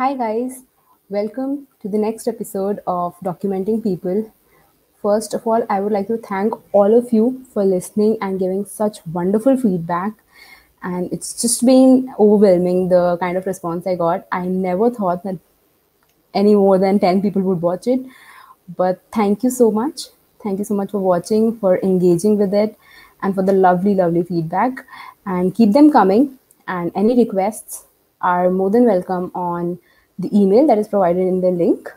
Hi, guys. Welcome to the next episode of Documenting People. First of all, I would like to thank all of you for listening and giving such wonderful feedback. And it's just been overwhelming the kind of response I got. I never thought that any more than 10 people would watch it. But thank you so much. Thank you so much for watching, for engaging with it, and for the lovely, lovely feedback. And keep them coming. And any requests, are more than welcome on the email that is provided in the link.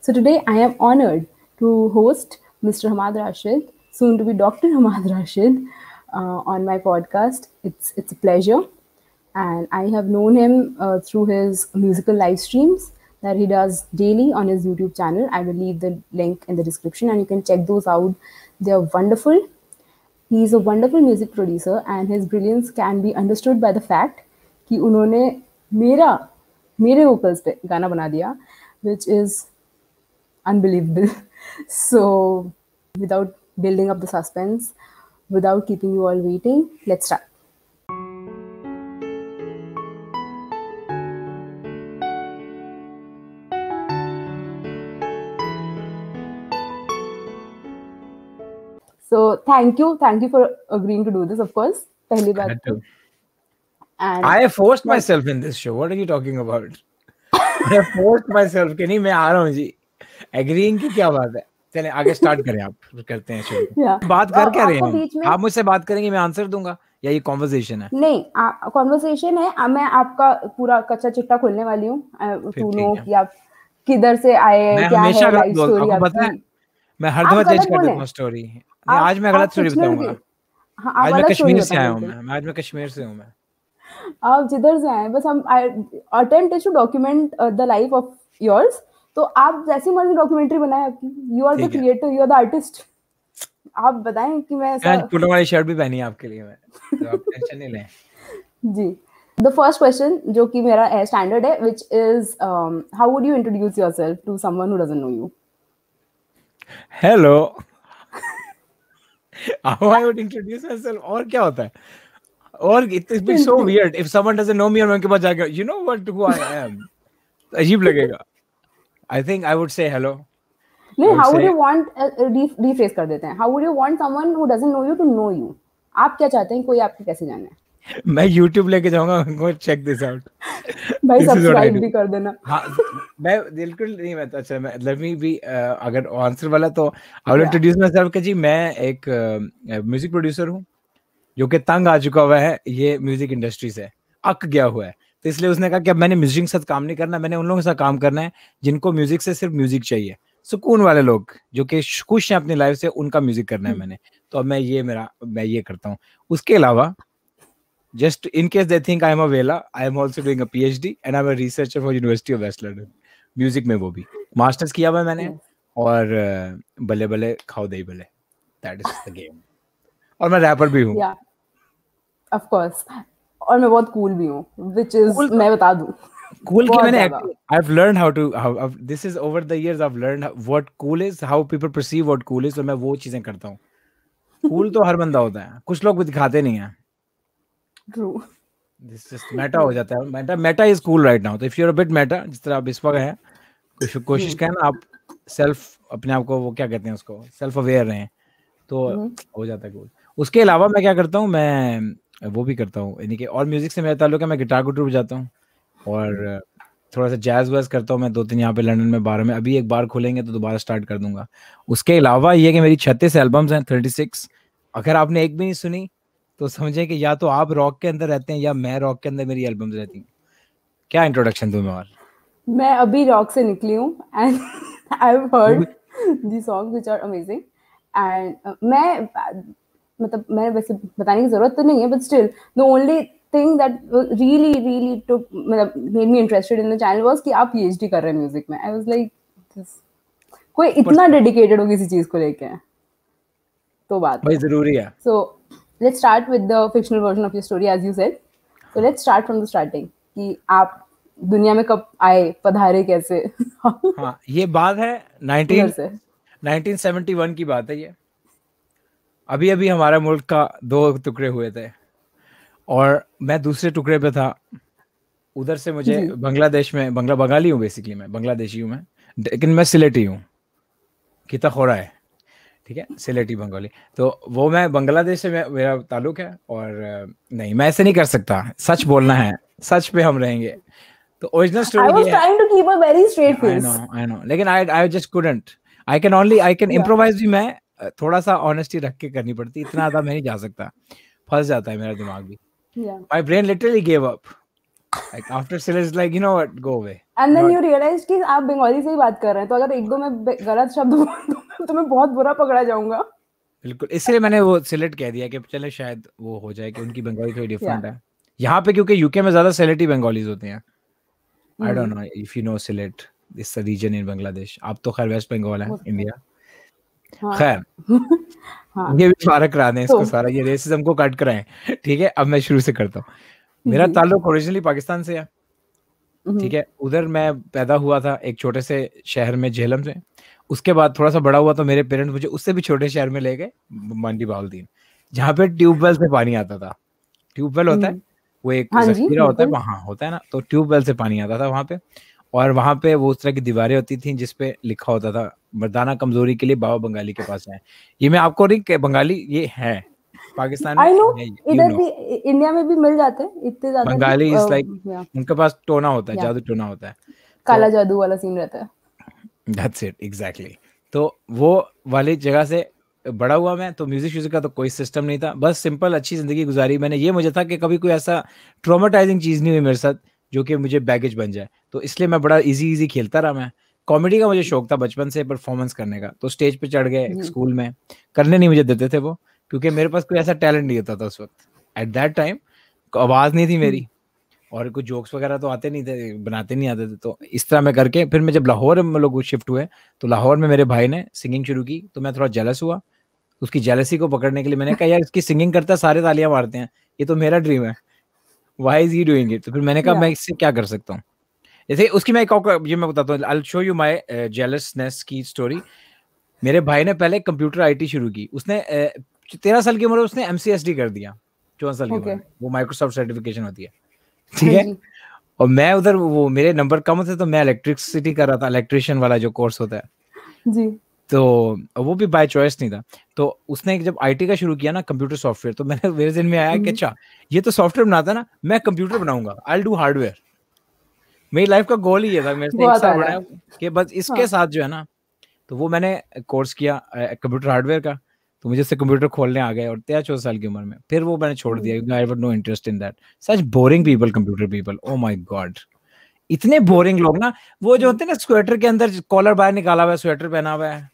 So today I am honored to host Mr. Hamad Rashid, soon to be Dr. Hamad Rashid, uh, on my podcast. It's it's a pleasure, and I have known him uh, through his musical live streams that he does daily on his YouTube channel. I will leave the link in the description, and you can check those out. They are wonderful. He is a wonderful music producer, and his brilliance can be understood by the fact कि उन्होंने मेरा मेरे vocals पे गाना बना दिया which is unbelievable so without building up the suspense without keeping you all waiting let's start so thank you thank you for agreeing to do this of course पहली बार And I have forced but, myself in this show. What are you talking about? I forced myself कि नहीं मैं आ रहा हूँ जी agreeing की क्या बात है चले आगे स्टार्ट करें आप करते हैं शुरू yeah. बात कर तो क्या रहे हैं आप मुझसे बात करेंगे मैं आंसर दूंगा या ये कॉन्वर्जेशन है नहीं कॉन्वर्जेशन है आ, मैं आपका पूरा कच्चा चिट्टा खोलने वाली हूँ सुनो कि आप किधर से आए क्या है लाइफ स्टोरी आपकी मैं हर दफा जज कर देता हूँ स्टोरी आज मैं गलत स्टोरी बताऊंगा हाँ, आज मैं कश्मीर से आया हूँ मैं आज मैं कश्मीर से हूँ मैं आप जिधर से आए बस हम attempt to document the life of yours तो आप जैसी मर्जी डॉक्यूमेंट्री बनाए you are the creator you are the artist आप बताएं कि मैं ऐसा पुट वाली शर्ट भी पहनी आपके लिए मैं तो आप टेंशन नहीं लें जी द फर्स्ट क्वेश्चन जो कि मेरा eh, है स्टैंडर्ड है which is how would you introduce yourself to someone who doesn't know you hello how I would introduce myself और क्या होता है और it's be so weird if someone doesn't know me और मैं के पास जाके you know what who I am अजीब लगेगा I think I would say hello नहीं how would you want rephrase कर देते हैं how would you want someone who doesn't know you to know you आप क्या चाहते हैं कोई आपको कैसे जाने मैं YouTube लेके जाऊंगा उनको चेक दिस आउट भाई सब्सक्राइब भी कर देना हां मैं बिल्कुल नहीं मैं तो अच्छा मैं लेट मी बी अगर आंसर वाला तो I will introduce myself कि जी मैं एक म्यूजिक प्रोड्यूसर हूं जो कि तंग आ चुका हुआ है ये म्यूजिक इंडस्ट्री से अक गया हुआ है तो इसलिए उसने कहा कि अब मैंने म्यूजिक के साथ काम नहीं करना मैंने उन लोगों के साथ काम करना है जिनको म्यूजिक से सिर्फ म्यूजिक चाहिए सुकून वाले लोग जो कि खुश हैं अपनी लाइफ से उनका म्यूजिक करना है हम्म। मैंने तो अब मैं ये मेरा मैं ये करता हूँ उसके अलावा just in case just in case they think I'm a Vela, I'm also doing a PhD and I'm a researcher for University of West London music में वो भी मास्टर्स किया हुआ मैंने हम्म। और बल्ले बल्ले खाओ दही बल्ले दैट इज द गेम और मैं रैपर भी हूँ yeah. ऑफ कोर्स और मैं बहुत कूल भी हूँ व्हिच इज मैं तो- बता दूँ कूल के मैंने I have learn how to this is over the years I have learn what cool is how people perceive what cool is और मैं वो चीजें करता हूँ कूल तो हर बंदा होता है कुछ लोग दिखाते नहीं है ट्रू दिस इज मेटा हो जाता है meta meta is cool right now तो if you are a bit meta जिस तरह आप इस वक्त हैं hmm. कोशिश करें आप सेल्फ अपने आप को वो क्या कहते हैं उसको सेल्फ अवेयर रहें तो hmm. हो जाता है कूल उसके अलावा मैं क्या करता हूँ मैं वो भी करता हूँ यानी कि और म्यूजिक से मेरा ताल्लुक है मैं गिटार गुटर बजाता हूँ और थोड़ा सा जैज वैज करता हूँ मैं दो तीन यहाँ पे लंदन में बारह में अभी एक बार खोलेंगे तो दोबारा स्टार्ट कर दूंगा उसके अलावा ये कि मेरी छत्तीस एल्बम्स हैं थर्टी सिक्स अगर आपने एक भी नहीं सुनी तो समझें कि या तो आप रॉक के अंदर रहते हैं या मैं रॉक के अंदर मेरी एल्बम्स रहती हूँ क्या इंट्रोडक्शन दूँ मैं और मैं अभी रॉक से निकली हूँ and I have heard the songs which are amazing and मैं मतलब मैं वैसे बताने की जरूरत तो नहीं है but still the only thing that really really to मतलब made me interested in the channel was कि आप पीएचडी कर रहे हैं म्यूजिक में आई वाज लाइक कोई इतना डेडिकेटेड हो किसी चीज को लेके तो बात भाई जरूरी है so let's start with the fictional version of your story as you said so let's start from the starting कि आप दुनिया में कब आए पधारे कैसे हाँ ये बात है 19 1971 की बात है ये अभी अभी हमारे मुल्क का दो टुकड़े हुए थे और मैं दूसरे टुकड़े पे था उधर से मुझे बांग्लादेश में बंगला बंगाली हूँ बेसिकली मैं बांग्लादेशी हूँ मैं लेकिन मैं सिलेटी हूँ किता खोरा है ठीक है सिलेटी बंगाली तो वो मैं बांग्लादेश से मैं, मेरा ताल्लुक है और नहीं मैं ऐसे नहीं कर सकता सच बोलना है सच पे हम रहेंगे तो original story I I I know लेकिन I I just couldn't I can only I can improvise भी मैं थोड़ा सा ऑनेस्टी रख के करनी पड़ती इतना ज्यादा मैं नहीं जा सकता फंस जाता है मेरा दिमाग भी my brain literally give up like after Silas like you know what go away and then Not... you realize कि आप बंगाली से ही बात कर रहे हैं तो अगर एक दो मैं गलत शब्द बोल दूं तो मैं बहुत बुरा पकड़ा जाऊंगा बिल्कुल इसलिए मैंने वो सिलेट कह दिया कि चले शायद वो हो जाए कि उनकी बंगाली थोड़ी डिफरेंट है यहाँ पे क्योंकि यूके में ज्यादा सिलेटी बंगालीज होते हैं I don't know if you know Sylhet this region in Bangladesh आप तो खैर वेस्ट बंगाल है इंडिया हाँ। खैर हाँ। ये भी सारा करा दें इसको तो सारा ये रेसिज्म को कट कराएं ठीक है अब मैं शुरू से करता हूँ मेरा ताल्लुक ओरिजिनली पाकिस्तान से है हम्म। ठीक है उधर मैं पैदा हुआ था एक छोटे से शहर में झेलम से उसके बाद थोड़ा सा बड़ा हुआ तो मेरे पेरेंट्स मुझे उससे भी छोटे शहर में ले गए मंडी बाउलदीन जहाँ पे ट्यूबवेल से पानी आता था ट्यूबवेल होता है हम्म। वो एक हाँ जखीरा होता है वहाँ होता है ना तो ट्यूबवेल से पानी आता था वहाँ पे और वहाँ पे वो उस तरह की दीवारें होती थी जिसपे लिखा होता था मर्दाना कमजोरी के लिए बाबा बंगाली के पास है ये मैं आपको नहीं बंगाली ये है पाकिस्तान में know, इधर भी इंडिया में भी मिल जाते हैं इतने ज्यादा बंगाली इज लाइक उनके पास टोना होता है जादू टोना होता है काला तो जादू वाला सीन रहता है दैट्स इट एग्जैक्टली तो वो वाली जगह से बड़ा हुआ मैं तो म्यूजिक शूजिक का तो कोई सिस्टम नहीं था बस सिंपल अच्छी जिंदगी गुजारी मैंने ये मुझे था कि कभी कोई ऐसा ट्रोमाटाइजिंग चीज़ नहीं हुई मेरे साथ जो कि मुझे बैगेज बन जाए तो इसलिए मैं बड़ा इजी इजी खेलता रहा मैं कॉमेडी का मुझे शौक था बचपन से परफॉर्मेंस करने का तो स्टेज पे चढ़ गए स्कूल हम्म। में करने नहीं मुझे देते थे वो क्योंकि मेरे पास कोई ऐसा टैलेंट नहीं होता था उस वक्त एट दैट टाइम आवाज़ नहीं थी हम्म। मेरी और कुछ जोक्स वगैरह तो आते नहीं थे बनाते नहीं आते थे तो इस तरह मैं करके फिर मैं जब लाहौर में लोग शिफ्ट हुए तो लाहौर में मेरे भाई ने सिंगिंग शुरू की तो मैं थोड़ा जेलस हुआ उसकी जेलसी को पकड़ने के लिए मैंने कहा यार इसकी सिंगिंग करता है सारे तालियां मारते हैं ये तो मेरा ड्रीम है why is he doing it तो फिर मैंने कहा मैं इससे क्या कर सकता हूँ जैसे उसकी मैं एक और ये मैं बताता हूँ आई शो यू माई जेलसनेस की स्टोरी मेरे भाई ने पहले कंप्यूटर आईटी शुरू की उसने uh, तेरह साल की उम्र उसने डी कर दिया चौदह साल की उम्र वो माइक्रोसॉफ्ट सर्टिफिकेशन होती है ठीक है हाँ और मैं उधर वो मेरे नंबर कम होते तो मैं इलेक्ट्रिसिटी कर रहा था इलेक्ट्रिशियन वाला जो कोर्स होता है जी तो वो भी बाय चॉइस नहीं था तो उसने जब आईटी का शुरू किया ना कंप्यूटर सॉफ्टवेयर तो मैंने मेरे दिन में आया कि हम्म। अच्छा ये तो सॉफ्टवेयर बनाता ना मैं कंप्यूटर बनाऊंगा आई डू हार्डवेयर मेरी लाइफ का गोल ही है था मेरे से एक साल बड़ा कि बस इसके हाँ। साथ जो है ना तो वो मैंने कोर्स किया कंप्यूटर हार्डवेयर का तो मुझे से कंप्यूटर खोलने आ गए और तेरह चौदह साल की उम्र में फिर वो मैंने छोड़ दिया क्योंकि आई वो interest in that such boring people computer people oh my God इतने बोरिंग लोग ना वो जो हाँ। होते हैं ना स्वेटर के अंदर कॉलर बाहर निकाला हुआ है स्वेटर पहना हुआ है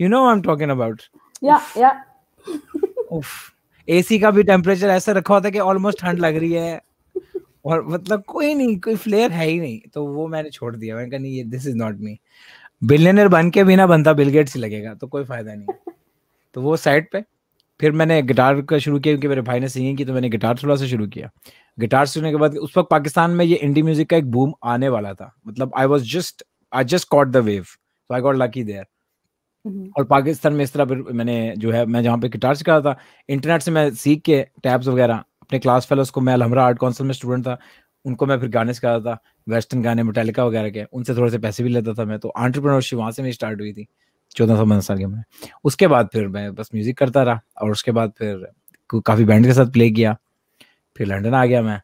you know I am talking about yeah yeah उफ एसी का भी टेम्परेचर ऐसा रखा होता है कि ऑलमोस्ट ठंड लग रही है और मतलब कोई नहीं कोई फ्लेयर है ही नहीं तो वो मैंने छोड़ दिया मैंने कहा नहीं ये this is not me billionaire बन के भी ना बनता बिलगेट से लगेगा तो कोई फायदा नहीं तो वो साइड पे फिर मैंने गिटार का शुरू किया क्योंकि मेरे भाई ने सिंगिंग की तो मैंने गिटार थोड़ा सा शुरू किया गिटार सुनने के बाद उस वक्त पाकिस्तान में ये इंडी म्यूजिक का एक बूम आने वाला था मतलब I was just I just caught the wave so I got lucky there और पाकिस्तान में इस तरह मैंने जो है मैं जहाँ पे गिटार सिखा था इंटरनेट से मैं सीख के टैब्स वगैरह अपने क्लास फेलोज को मैं अलहमरा आर्ट काउंसिल में स्टूडेंट था उनको मैं फिर गाने सिखाता था वेस्टर्न गाने मेटालिका वगैरह के उनसे थोड़े से पैसे भी लेता था मैं तो आंट्रप्रनोरशिप वहाँ से मेरी स्टार्ट हुई थी चौदह सौ पंद्रह साल के में उसके बाद फिर मैं बस म्यूज़िक करता रहा और उसके बाद फिर काफ़ी बैंड के साथ प्ले किया फिर लंडन आ गया मैं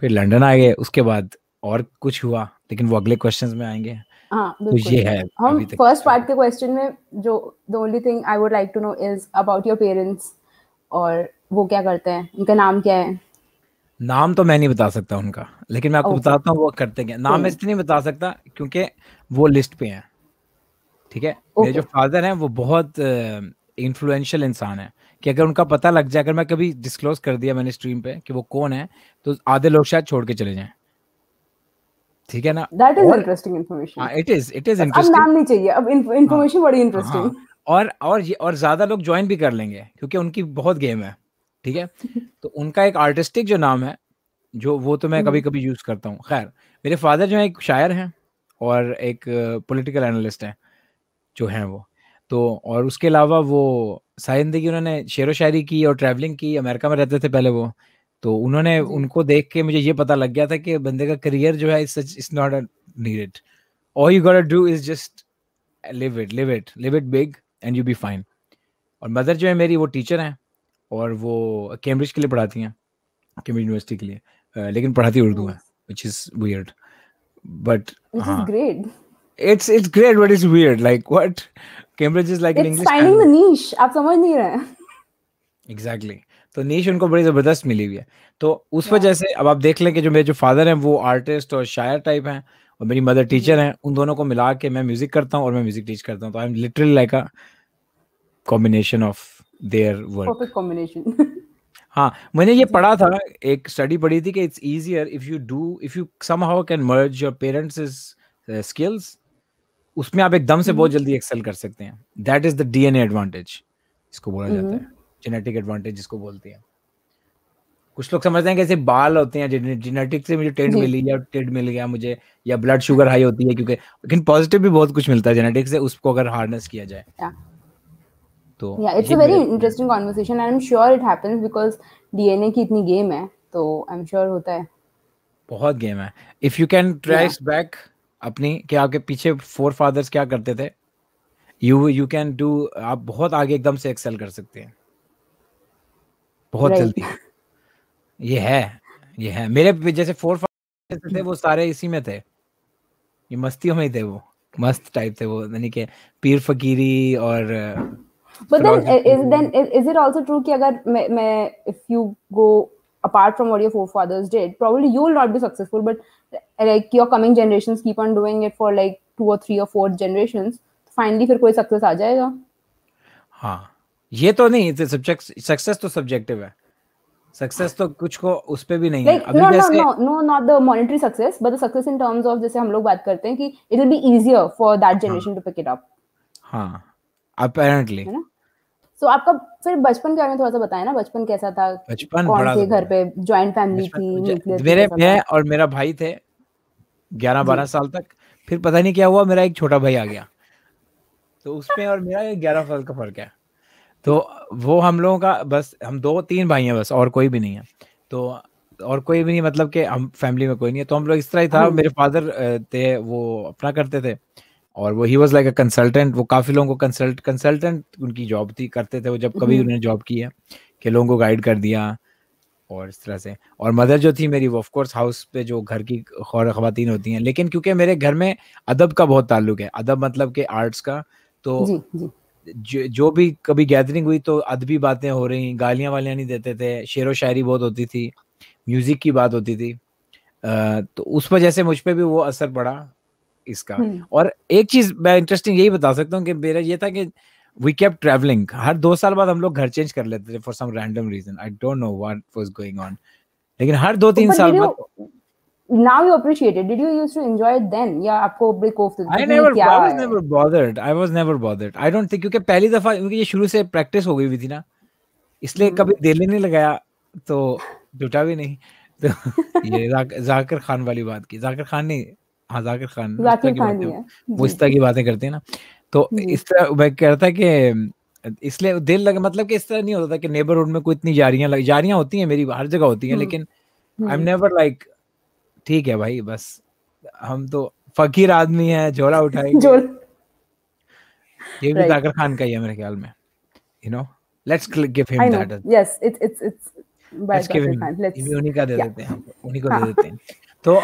फिर लंडन आ गए उसके बाद और कुछ हुआ लेकिन वो अगले क्वेश्चन में आएंगे हाँ, तो ये है हम फर्स्ट पार्ट के क्वेश्चन में जो the only thing I would like to know is about your parents और वो क्या करते हैं उनका नाम क्या है नाम तो मैं नहीं बता सकता उनका लेकिन मैं आपको बताता हूँ वो करते क्या नाम मैं इसलिए नहीं बता सकता क्योंकि वो लिस्ट पे हैं ठीक है मेरे जो फादर हैं वो बहुत इन्फ्लुएंशियल इंसान है कि अगर उनका पता लग जाए अगर मैं कभी डिस्क्लोज कर दिया मैंने स्ट्रीम पे कि वो कौन है तो आधे लोग शायद छोड़ के चले जाए ठीक है ना that is interesting information it is it is interesting नाम नहीं चाहिए अब इंफॉर्मेशन हाँ। बड़ी इंटरेस्टिंग हाँ, और और ये और ज्यादा लोग ज्वाइन भी कर लेंगे क्योंकि उनकी बहुत गेम है ठीक है तो उनका एक आर्टिस्टिक जो नाम है जो वो तो मैं कभी कभी यूज करता हूँ खैर मेरे फादर जो है एक शायर हैं और एक पॉलिटिकल एनालिस्ट हैं जो हैं वो तो और उसके अलावा वो सारी जिंदगी उन्होंने शेर व शायरी की और ट्रैवलिंग की अमेरिका में रहते थे पहले वो तो उन्होंने उनको देख के मुझे ये पता लग गया था कि बंदे का करियर जो है such is not needed all you got do is just live it live it live it big and you be fine और मदर जो है मेरी वो टीचर हैं और वो कैम्ब्रिज के लिए पढ़ाती हैं कैम्ब्रिज यूनिवर्सिटी के लिए लेकिन पढ़ाती उर्दू है which is weird but great it's it's great but it's weird like what cambridge is like it's an english finding आप समझ नहीं रहे एग्जैक्टली तो नीच उनको बड़ी जबरदस्त मिली हुई है तो उस yeah. वजह से अब आप देख लें कि जो मेरे जो फादर हैं वो आर्टिस्ट और शायर टाइप हैं और मेरी मदर टीचर hmm. हैं उन दोनों को मिला के मैं म्यूजिक करता हूँ और मैं म्यूजिक टीच करता हूँ तो I am literally like a combination of their work perfect combination हाँ मैंने ये पढ़ा था एक स्टडी पढ़ी थी कि it's easier if you do if you somehow can merge your parents skills उसमें आप एकदम से बहुत हम्म। जल्दी एक्सेल कर सकते हैं that is the DNA advantage इसको बोला जाता हम्म। है जेनेटिक एडवांटेज इसको बोलते हैं कुछ लोग समझते हैं कैसे बाल होते हैं जेनेटिक से मुझे टेड मिली या टेड मिल गया मुझे या ब्लड शुगर हाई होती है क्योंकि लेकिन पॉजिटिव भी बहुत कुछ मिलता है जेनेटिक से उसको अगर हार्नेस किया जाए तो या it's a very interesting conversation I am sure it happens because DNA की इतनी गेम है तो आई एम श्योर होता है बहुत गेम है if you can trace back अपनी कि आपके पीछे फोर फादर्स क्या करते थे यू यू कैन डू आप बहुत आगे एकदम से एक्सेल कर सकते हैं बहुत right. जल्दी ये है ये है मेरे जैसे फोर फादर्स थे वो सारे इसी में थे ये मस्तियों में ही थे वो मस्त टाइप थे वो यानी कि पीर फकीरी और But then is then is it also true कि अगर मैं if you go apart from what your forefathers did, probably you will not be successful. But like your coming generations keep on doing it for like two or three or four generations, finally फिर koi success aa आ जाएगा. हाँ ये तो नहीं subject success to subjective hai success तो कुछ को उस पे भी नहीं like, है अभी जैसे no no not the monetary success but the success in terms of जैसे हम लोग बात करते हैं कि it will be easier for that generation to pick it up हां अपेरेंटली है ना तो आपका फिर बचपन के बारे में थोड़ा सा बताया ना बचपन कैसा था बचपन कौन थे घर पे ज्वाइंट फैमिली थी मेरे मैं और मेरा भाई थे ग्यारह बारह साल तक फिर पता नहीं क्या हुआ मेरा एक छोटा भाई आ गया तो उसमें और मेरा ग्यारह साल का फर्क है तो वो हम लोगों का बस हम दो तीन भाई हैं बस और कोई भी नहीं है तो और कोई भी नहीं मतलब कि हम फैमिली में कोई नहीं है तो हम लोग इस तरह ही था हाँ। मेरे फादर थे वो अपना करते थे और वो ही वॉज लाइक अ कंसल्टेंट वो काफी लोगों को कंसल्ट कंसल्टेंट उनकी जॉब थी करते थे वो जब कभी हम्म। उन्होंने जॉब की है कि लोगों को गाइड कर दिया और इस तरह से और मदर जो थी मेरी वो ऑफकोर्स हाउस पे जो घर की खातन होती हैं लेकिन क्योंकि मेरे घर में अदब का बहुत ताल्लुक है अदब मतलब के आर्ट्स का तो जो, जो भी कभी गैदरिंग हुई तो अदबी बातें हो रही गालियाँ वालियां नहीं देते थे शेर व शायरी बहुत होती थी म्यूजिक की बात होती थी तो उस वजह से मुझ पर भी वो असर पड़ा इसका हम्म। और एक चीज मैं इंटरेस्टिंग यही बता सकता हूँ कि मेरा ये था कि वी केप ट्रेवलिंग हर दो साल बाद हम लोग घर चेंज कर लेते थे for some random reason I don't know what was going on लेकिन हर दो तीन साल बाद now you appreciate it. Did you used to enjoy it then? या आपको break off तो I never I was never bothered. I was never bothered. I don't think क्योंकि पहली दफा क्योंकि ये शुरू से प्रैक्टिस हो गई हुई थी ना इसलिए हम्म। कभी दिल नहीं लगाया तो जुटा भी नहीं तो ये जाकिर खान वाली बात की जाकिर खान ने हाँ जाकिर खान जाकिर खान ही है वो इस तरह की बातें करते हैं ना तो इस तरह मैं कहता है कि इसलिए दिल लगे मतलब कि इस तरह नहीं होता था कि नेबरहुड में कोई इतनी जारियां लग जारियां होती हैं मेरी हर जगह होती हैं हम्म। लेकिन आई एम नेवर लाइक ठीक है भाई बस हम तो फकीर आदमी है झोला उठाएंगे ये भी जाकिर खान का ही है मेरे ख्याल में you know let's give him that yes it's it's it's by Zakir Khan let's उन्हीं का दे देते हैं उन्हीं को दे हाँ। देते हैं तो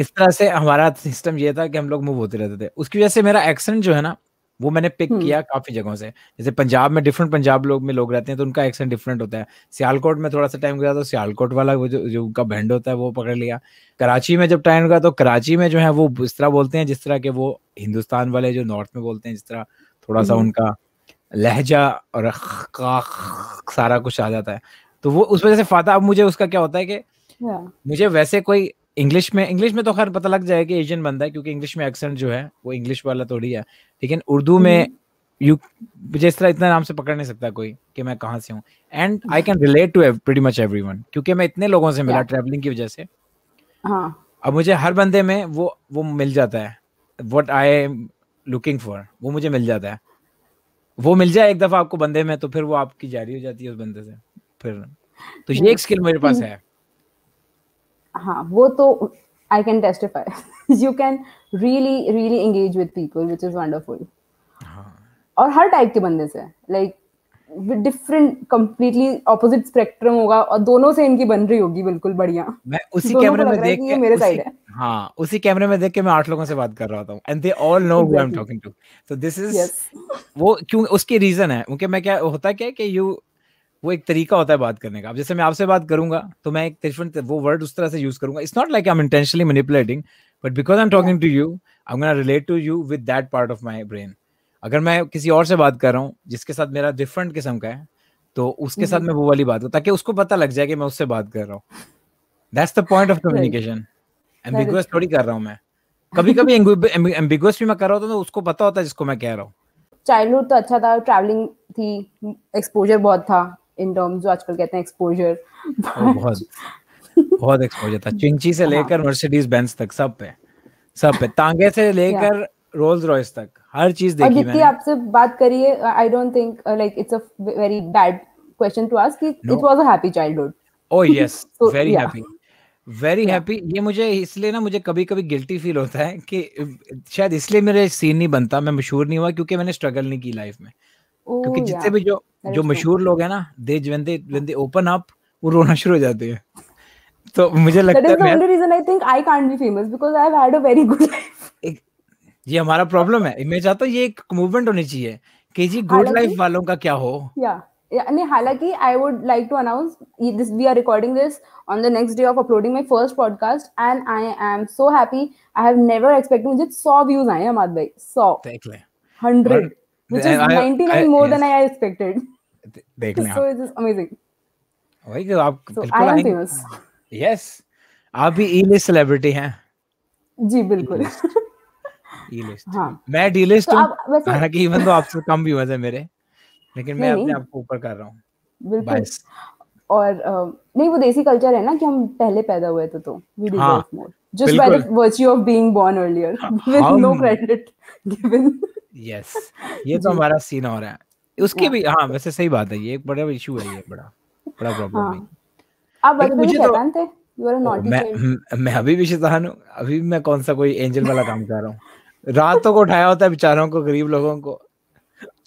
इस तरह से हमारा सिस्टम ये था कि हम लोग मूव होते रहते थे उसकी वजह से मेरा एक्सेंट जो है ना वो मैंने पिक hmm. किया काफी जगहों से जैसे पंजाब में डिफरेंट पंजाब लोग में लोग रहते हैं तो उनका एक्सेंट डिफरेंट होता है सियालकोट में थोड़ा सा टाइम गया तो सियालकोट वाला वो जो जो उनका बैंड होता है वो पकड़ लिया कराची में जब टाइम गया तो कराची में जो है वो इस तरह बोलते हैं जिस तरह के वो हिंदुस्तान वाले जो नॉर्थ में बोलते हैं जिस तरह थोड़ा सा hmm. उनका लहजा और सारा कुछ आ जाता है तो वो उस वजह से फाता अब मुझे उसका क्या होता है कि मुझे वैसे कोई इंग्लिश में इंग्लिश में तो खैर पता लग जाएगा एशियन बंदा है क्योंकि इंग्लिश में एक्सेंट जो है वो इंग्लिश वाला थोड़ी है लेकिन उर्दू में हम्म। यू मुझे इस तरह इतना नाम से पकड़ नहीं सकता कोई कि मैं कहाँ से हूँ and I can relate to pretty much everyone क्योंकि मैं इतने लोगों से मिला yeah. ट्रैवलिंग की वजह से हाँ. अब मुझे हर बंदे में वो वो मिल जाता है what I am looking for वो मुझे मिल जाता है वो मिल जाए एक दफा आपको बंदे में तो फिर वो आपकी जारी हो जाती है उस बंदे से फिर तो ये एक स्किल मेरे पास हम्म। है हाँ वो तो I can testify you can really really engage with people which is wonderful और हर टाइप के बंदे से like different completely opposite spectrum होगा और दोनों से इनकी बन रही होगी बिल्कुल बढ़िया मैं उसी कैमरे में देख के मेरे साइड है हाँ उसी कैमरे में देख के मैं आठ लोगों से बात कर रहा था and they all know who I am talking to so this is वो क्यों उसकी रीजन है क्योंकि मैं क्या होता क्या है कि यू वो एक तरीका होता है बात करने का अब जैसे मैं आपसे बात करूंगा तो मैं एक डिफरेंट वो वर्ड उस तरह से यूज करूंगा it's not like I am intentionally manipulating but because I am talking to you I am gonna relate to you with that part of my brain अगर मैं किसी और से बात कर रहा हूँ जिसके साथ मेरा डिफरेंट किस्म का है तो उसके साथ mm-hmm. मैं वो वाली बात करूँ ताकि उसको पता लग जाए कि मैं उससे बात कर रहा हूँ that's the point of communication ambiguous थोड़ी कर रहा हूँ मैं कभी कभी एम्बिगुअस भी मैं कर रहा होता तो उसको पता होता है जिसको मैं कह रहा हूँ चाइल्डहुड तो अच्छा था ट्रैवलिंग थी एक्सपोजर बहुत था इन टर्म्स जो आजकल कहते हैं एक्सपोजर बहुत बहुत एक्सपोजर था चिंची से हाँ। लेकर मर्सिडीज बेंज तक सब पे सब पे तांगे से लेकर रोल्स रॉयस तक हर चीज देखी मैंने आपसे बात करिए I don't think like it's a very bad question to ask it was a happy childhood oh yes very happy very happy ये मुझे इसलिए ना मुझे कभी कभी गिल्टी फील होता है कि शायद इसलिए मेरे सीन नहीं बनता मैं मशहूर नहीं हुआ क्योंकि मैंने स्ट्रगल नहीं की लाइफ में oh, क्योंकि जितने yeah. भी जो जो मशहूर लोग हैं ना they when they when they open up वो रोना शुरू हो जाते हैं तो मुझे लगता है that is the reason I think I can't be famous because I have had a very good ये हमारा प्रॉब्लम है मैं चाहता हूं ये एक मूवमेंट होनी चाहिए कि जी गुड लाइफ वालों का क्या हो या हालांकि I would like to announce this we are recording this on the next day of uploading my first podcast and I am so happy I have never expected मुझे 100 व्यूज आए हैं भाई 100 100 99 देखने so आप वही तो आप so, बिल्कुल I am Yes, आप भी ई लिस्ट सेलिब्रिटी हैं जी बिल्कुल ई लिस्ट हाँ. मैं डी लिस्ट तो हूँ हालांकि इवन तो आपसे कम भी है मेरे लेकिन मैं अपने आप को ऊपर कर रहा हूँ बिल्कुल और uh, नहीं वो देसी कल्चर है ना कि हम पहले पैदा हुए थे तो we deserve more just by the virtue of being born earlier हाँ। with no credit given yes ये तो हमारा सीन हो रहा है उसके भी हाँ वैसे सही बात है ये एक बड़ा इशू है ये बड़ा बड़ा प्रॉब्लम हाँ। है आप बड़े बड़े तो थे मैं मैं अभी भी शैतान हूँ अभी मैं कौन सा कोई एंजल वाला काम कर रहा हूँ रातों को उठाया होता है बेचारों को गरीब लोगों को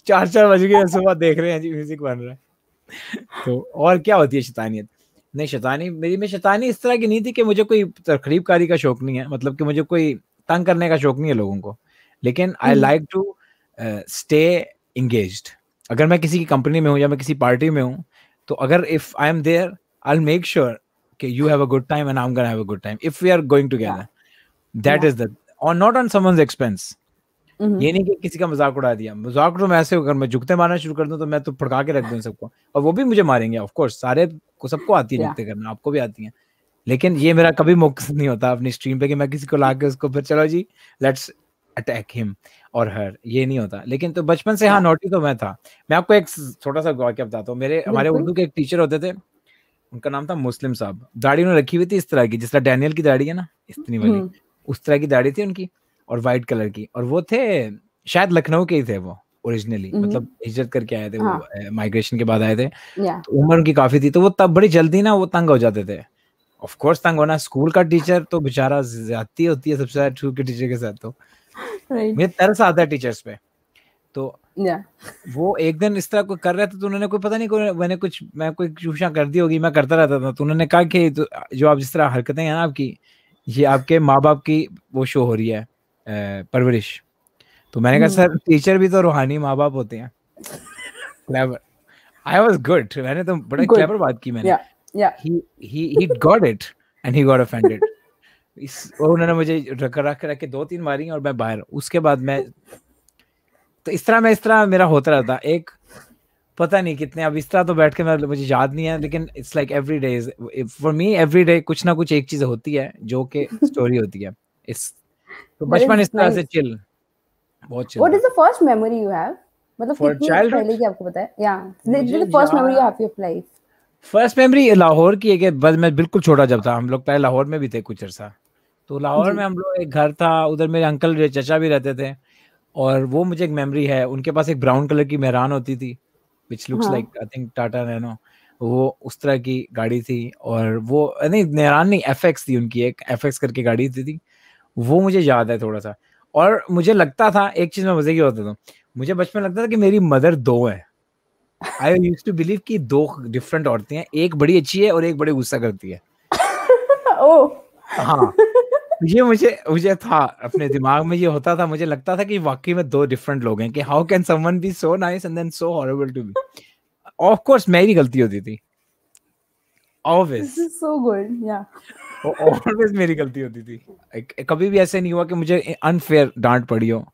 चार चार बज गए सुबह देख रहे हैं जी म्यूजिक बन रहा है तो और क्या होती है शैतानियत नहीं शैतानी मेरी में शैतानी इस तरह की नहीं थी कि मुझे कोई तकरीबकारी का शौक नहीं है मतलब कि मुझे कोई तंग करने का शौक नहीं है लोगों को लेकिन I like to stay engaged अगर मैं किसी की कंपनी में हूँ या मैं किसी पार्टी में हूँ तो अगर if I am there I make sure कि you have a good time and I am gonna have a good time if we are going together that is that और नॉट ऑन समवंस एक्सपेंस ये नहीं कि किसी का मजाक उड़ा दिया मजाक तो मैं ऐसे अगर मैं झुकते मारना शुरू कर दूं तो मैं तो फड़का के रख दूं सबको और वो भी मुझे मारेंगे ऑफ कोर्स सारे को सबको आती है झुकते करना आपको भी आती है लेकिन ये मेरा कभी मौका नहीं होता अपनी स्ट्रीम पे कि मैं किसी को ला के उसको फिर चलो जी लेट्स अटैक हिम और हर ये नहीं होता लेकिन तो बचपन से हाँ, हाँ। नोटी तो मैं था मैं आपको एक छोटा सा वाक्य बताता हूँ मेरे हमारे उर्दू के एक टीचर होते थे उनका नाम था मुस्लिम साहब दाढ़ी उन्होंने रखी हुई थी इस तरह की जिस तरह डैनियल की दाढ़ी है ना इतनी वाली हम्म। उस तरह की दाढ़ी थी उनकी और वाइट कलर की और वो थे शायद लखनऊ के ही थे वो ओरिजिनली हम्म। मतलब हिजरत करके आए थे हाँ। माइग्रेशन के बाद आए थे तो उम्र उनकी काफी थी तो वो तब बड़ी जल्दी ना वो तंग हो जाते थे ऑफ कोर्स तंग होना स्कूल का टीचर तो बेचारा ज्यादा होती है सबसे ज्यादा टीचर के साथ तो right. मुझे तरस आता है टीचर्स पे तो yeah. वो एक दिन इस तरह को कर रहे थे तो उन्होंने कोई पता नहीं कोई मैंने कुछ मैं कोई चूषा कर दी होगी मैं करता रहता था तो उन्होंने कहा कि तो जो आप जिस तरह हरकतें हैं ना आपकी ये आपके माँ बाप की वो शो हो रही है परवरिश तो मैंने कहा सर टीचर hmm. भी तो रूहानी माँ बाप होते हैं क्लेवर आई वाज गुड मैंने तो बड़ा क्लेवर बात की मैंने या या he he got it and he got offended इस और उन्होंने मुझे रख रख रख के दो तीन मारी और मैं बाहर उसके बाद मैं तो इस तरह मैं इस तरह मेरा होता रहता एक पता नहीं कितने अब इस तरह तो बैठ के मैं मुझे याद नहीं है लेकिन it's like every day for me every day कुछ ना कुछ एक चीज होती है जो कि स्टोरी होती है इस तो बचपन इस तरह से चिल बहुत chill what is the first memory you have मतलब फॉर चाइल्ड पहले की आपको पता है या the first memory you have of life first memory Lahore की है कि बस मैं बिल्कुल छोटा जब था हम लोग पहले लाहौर में भी थे कुछ अरसा तो लाहौर में हम लोग एक घर था उधर मेरे अंकल मेरे चचा भी रहते थे और वो मुझे एक मेमोरी है उनके पास एक ब्राउन कलर की मेहरान होती थी which looks like I think Tata Nano वो उस तरह की गाड़ी थी और वो नहीं मेहरान नहीं एफ थी उनकी एक एफ करके गाड़ी थी, थी वो मुझे याद है थोड़ा सा और मुझे लगता था एक चीज में मजे की होता था मुझे बचपन लगता था कि मेरी मदर दो है आई यूज टू बिलीव कि दो डिफरेंट औरतें हैं एक बड़ी अच्छी है और एक बड़ी गुस्सा करती है ओ हाँ ये मुझे मुझे था अपने दिमाग में ये होता था मुझे लगता था कि वाकई में दो डिफरेंट लोग हैं कि how can someone be so nice and then so horrible to be of course मेरी गलती होती थी ऑलवेज सो गुड या ऑलवेज मेरी गलती होती थी कभी भी ऐसे नहीं हुआ कि मुझे अनफेयर डांट पड़ी हो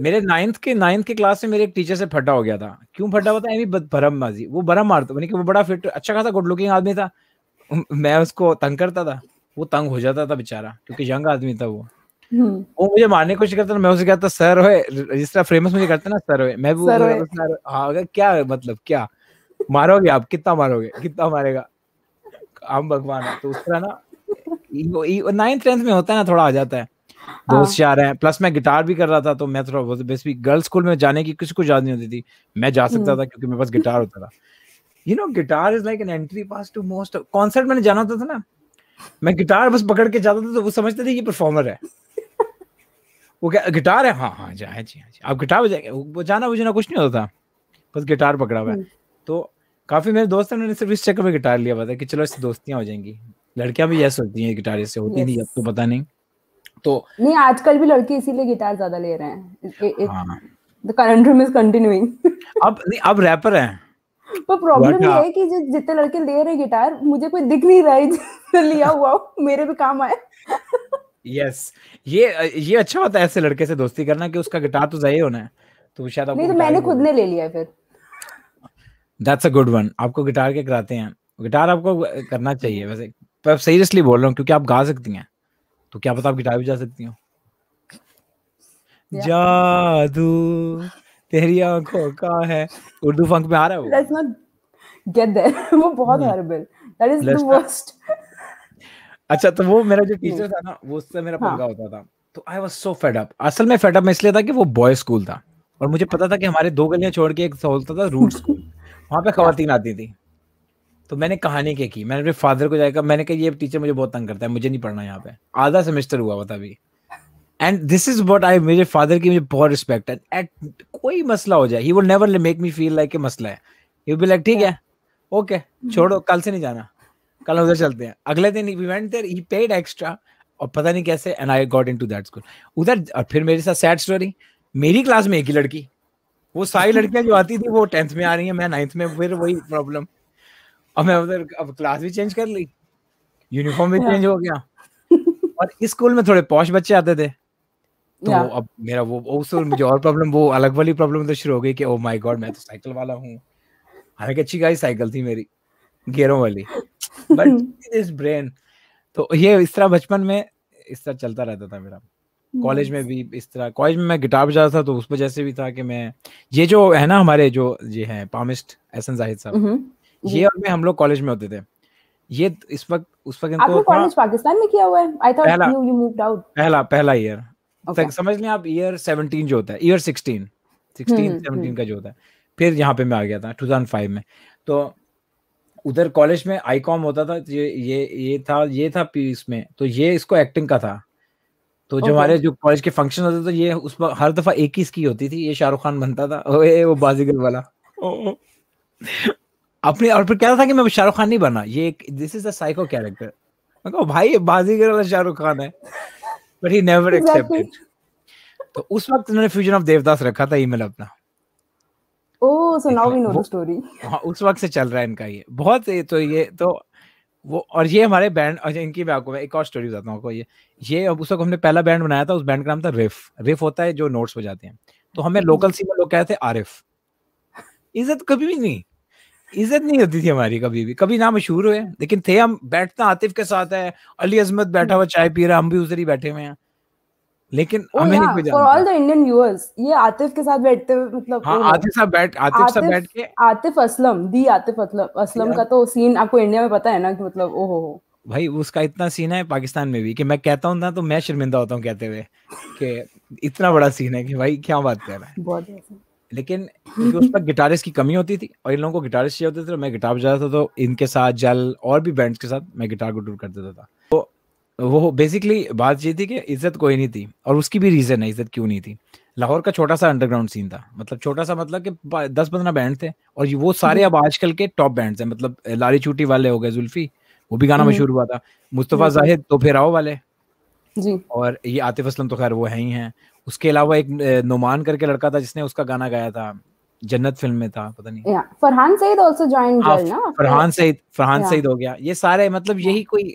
मेरे नाइन्थ के नाइन्थ के क्लास में मेरे एक टीचर से फटा हो गया था क्यों फटा हुआ था एमी भरम माजी वो भरम मारता मैंने कि वो बड़ा फिट अच्छा खासा गुड लुकिंग आदमी था मैं उसको तंग करता था वो तंग हो जाता था बेचारा क्योंकि यंग आदमी था वो हम्म। वो मुझे मारने की कोशिश करता था मैं उसे कहता सर हो जिस तरह फेमस मुझे करते ना सर हो मैं भी सर सर हाँ क्या मतलब क्या मारोगे आप कितना मारोगे कितना मारेगा हम भगवान तो उस तरह ना नाइन्थ टेंथ में होता है ना थोड़ा आ जाता है हाँ। दोस्त यार हैं प्लस मैं गिटार भी कर रहा था तो मैं थोड़ा बहुत बेसिकली गर्ल्स स्कूल में जाने की किसी को याद नहीं होती थी मैं जा सकता हम्म। था क्योंकि मेरे पास गिटार होता था you know guitar is like an entry pass to most concert मैंने जाना होता था ना मैं गिटार बस पकड़ के जाता था तो वो समझते थे ये परफॉर्मर है वो क्या गिटार है हाँ हाँ जी हाँ जी हाँ जी आप गिटार बजाएंगे वो बजाना बुझाना कुछ नहीं होता था बस गिटार पकड़ा हुआ हम्म। तो काफी मेरे दोस्त हैं उन्होंने सिर्फ इस चक्कर में गिटार लिया हुआ था कि चलो इससे दोस्तियां हो जाएंगी लड़कियां भी हाँ। यह सोचती हैं गिटार इससे होती नहीं अब तो पता नहीं तो नहीं आजकल भी लड़के इसीलिए गिटार ज्यादा ले रहे हैं the current room is continuing अब अब रैपर हैं पर तो प्रॉब्लम ये हाँ। है कि जो जितने लड़के ले रहे गिटार मुझे कोई दिख नहीं रहा है लिया हुआ मेरे भी काम आए यस ये ये अच्छा होता है ऐसे लड़के से दोस्ती करना कि उसका गिटार तो जाए होना है तो शायद नहीं तो मैंने खुद ने ले लिया है फिर दैट्स अ गुड वन आपको गिटार के कराते हैं गिटार आपको करना चाहिए वैसे पर सीरियसली बोल रहा हूँ क्योंकि आप गा सकती हैं तो क्या पता आप गिटार भी जा सकती हो जादू तेरी आंखों का है उर्दू फंक में आ रहा है वो लेट्स नॉट गेट देयर वो बहुत horrible that is the worst अच्छा तो वो मेरा जो टीचर hmm. था ना वो उससे मेरा हाँ. पंगा होता था तो I was so fed up असल में फेड अप मैं इसलिए था कि वो बॉय स्कूल था और मुझे पता था कि हमारे दो गलियां छोड़ के एक होता था रूट स्कूल वहां पे खवातीन आती थी तो मैंने कहानी के की मैंने अपने फादर को जाकर मैंने कहा ये टीचर मुझे बहुत तंग करता है मुझे नहीं पढ़ना यहाँ पे आधा सेमेस्टर हुआ हुआ था अभी and this is what I मेरे फादर की मुझे बहुत रिस्पेक्ट है एट कोई मसला हो जाए ही वो never make me feel like मसला है यू बी लाइक ठीक है ओके okay, mm-hmm. छोड़ो कल से नहीं जाना कल उधर चलते हैं अगले दिन we went there he paid extra और पता नहीं कैसे and I got into that school उधर और फिर मेरे साथ सैड स्टोरी मेरी क्लास में एक ही लड़की वो सारी लड़कियां जो आती थी वो टेंथ में आ रही है मैं नाइन्थ में फिर वही प्रॉब्लम और मैं उधर अब क्लास भी चेंज कर ली यूनिफॉर्म भी चेंज हो गया और इस स्कूल में थोड़े पॉश बच्चे आते थे तो yeah. अब मेरा वो उससे मुझे और प्रॉब्लम वो अलग वाली प्रॉब्लम तो शुरू हो गई कि ओ माय गॉड मैं तो साइकिल वाला हूँ हालांकि अच्छी गाड़ी साइकिल थी मेरी गेरों वाली बट इस ब्रेन तो ये इस तरह बचपन में इस तरह चलता रहता था मेरा कॉलेज में भी इस तरह कॉलेज में मैं गिटार बजाता था तो उस वजह से भी था कि मैं ये जो है ना हमारे जो ये हैं पामिस्ट एहसन जाहिद साहब mm-hmm. ये और मैं हम लोग कॉलेज में होते थे ये इस वक्त उस वक्त इनको कॉलेज पाकिस्तान में किया हुआ है I thought you you moved out पहला पहला ईयर okay. समझ लें आप ईयर सेवनटीन जो होता है ईयर सिक्सटीन सिक्सटीन सेवनटीन का जो होता है फिर यहाँ पे मैं आ गया था टू थाउजेंड फाइव में तो उधर कॉलेज में आई कॉम होता था ये ये ये था ये था पीस में तो ये इसको एक्टिंग का था तो जो हमारे जो कॉलेज के फंक्शन होते थे ये उस पर हर दफा एक ही इसकी होती थी ये शाहरुख खान बनता था ओए वो बाजीगर वाला अपने और फिर क्या था कि मैं शाहरुख खान नहीं बना ये this is a psycho character भाई बाजीगर वाला शाहरुख खान है बट ही नेवर एक्सेप्टेड तो उस वक्त उन्होंने फ्यूजन ऑफ देवदास रखा था ईमेल अपना oh so now we know the story हां उस वक्त से चल रहा है इनका ये बहुत ये तो ये तो वो और ये हमारे बैंड और इनकी मैं आपको मैं एक और स्टोरी बताता हूँ आपको ये ये अब उस वक्त हमने पहला बैंड बनाया था उस बैंड का नाम था रिफ रिफ होता है जो नोट्स बजाते हैं तो हमें लोकल सी में लोग कहते थे आरिफ इज्जत कभी भी नहीं इज्जत नहीं होती थी हमारी कभी भी कभी ना मशहूर हुए लेकिन थे हम बैठते आतिफ के साथ है अली अजमत बैठा हुआ हम्म। चाय पी रहा हम भी उधर ही बैठे हुए हैं लेकिन हमें नहीं for all the Indian viewers ये आतिफ के साथ बैठते हुए मतलब हाँ, आतिफ साहब बैठ आतिफ, आतिफ साहब बैठ के आतिफ असलम दी आतिफ असलम असलम का तो सीन आपको इंडिया में पता है ना कि मतलब ओहो हो भाई उसका इतना सीन है पाकिस्तान में भी कि मैं कहता हूँ ना तो मैं शर्मिंदा होता हूँ कहते हुए कि इतना बड़ा सीन है कि भाई क्या बात कर रहा है बहुत लेकिन उस पर गिटारिस्ट की कमी होती थी और इन लोगों को गिटारिस्ट चाहिए होते थे तो मैं गिटार बजाता था तो इनके साथ जल और भी बैंड्स के साथ मैं गिटार को टूर कर देता था तो वो बेसिकली बात ये थी कि इज्जत कोई नहीं थी और उसकी भी रीज़न है इज्जत क्यों नहीं थी लाहौर का छोटा सा अंडरग्राउंड सीन था मतलब छोटा सा मतलब कि दस पंद्रह बैंड थे और वो सारे अब आजकल के टॉप बैंड हैं मतलब लारी छूटी वाले हो गए जुल्फी वो भी गाना हम्म। मशहूर हुआ था मुस्तफ़ा जाहिद तो फिर आओ वाले जी और ये आतिफ असलम तो खैर वो है ही हैं उसके अलावा एक नुमान करके लड़का था जिसने उसका गाना गाया था जन्नत फिल्म में था पता नहीं फरहान सईद आल्सो जॉइन हाँ, ना फरहान सईद फरहान सईद हो गया ये सारे मतलब यही कोई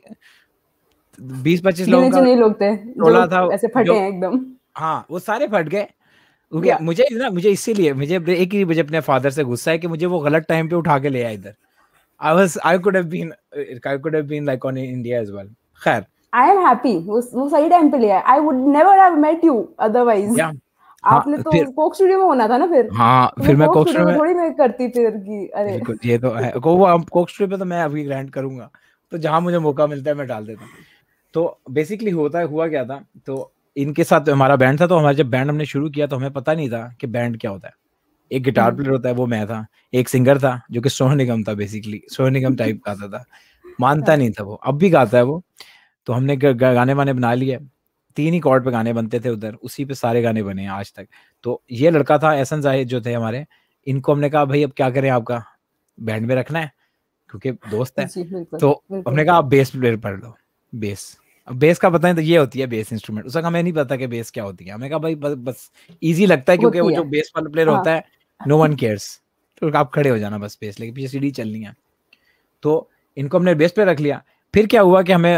बीस पच्चीस लोगों का लोग थे जो था ऐसे फटे हैं एकदम हाँ वो सारे फट गए क्योंकि yeah. मुझे ना मुझे इसीलिए मुझे एक ही मुझे अपने फादर से गुस्सा है कि मुझे वो गलत टाइम पे उठा के ले आया इधर I was I could have been I could have been like on India as well खैर आई एम हैप्पी वो सही टाइम पे लिया I would never have met you otherwise आपने हाँ, तो कोक स्टूडियो में होना था ना फिर हाँ तो फिर मैं कोक स्टूडियो में थोड़ी मैं करती फिर कि अरे ये तो है को वो कोक स्टूडियो पे तो मैं अभी ग्रैंड करूंगा तो जहां मुझे मौका मिलता है मैं डाल देता तो बेसिकली होता है हुआ क्या था तो इनके साथ हमारा बैंड था तो हमारे जब बैंड हमने शुरू किया तो हमें पता नहीं था कि बैंड क्या होता है एक गिटार प्लेयर हम्म। होता है वो मैं था एक सिंगर था जो कि सोहन निगम था बेसिकली सोहन निगम टाइप गाता था मानता हाँ। नहीं था वो अब भी गाता है वो तो हमने गाने वाने बना लिए तीन ही कॉर्ड पे गाने बनते थे उधर उसी पे सारे गाने बने आज तक तो ये लड़का था एहसन जाहिद जो थे हमारे इनको हमने कहा भाई अब क्या करें आपका बैंड में रखना है क्योंकि दोस्त है तो हमने कहा आप बेस प्लेयर पढ़ लो बेस अब बेस का पता है तो ये होती है बेस इंस्ट्रूमेंट उसका हमें नहीं पता कि बेस क्या होती है हमने कहा भाई बस, बस इजी लगता है क्योंकि वो जो बेस वाला प्लेयर हाँ। होता है नो वन केयर्स तो आप खड़े हो जाना बस बेस लेके पीछे सीढ़ी चलनी है तो इनको हमने बेस पे रख लिया फिर क्या हुआ कि हमें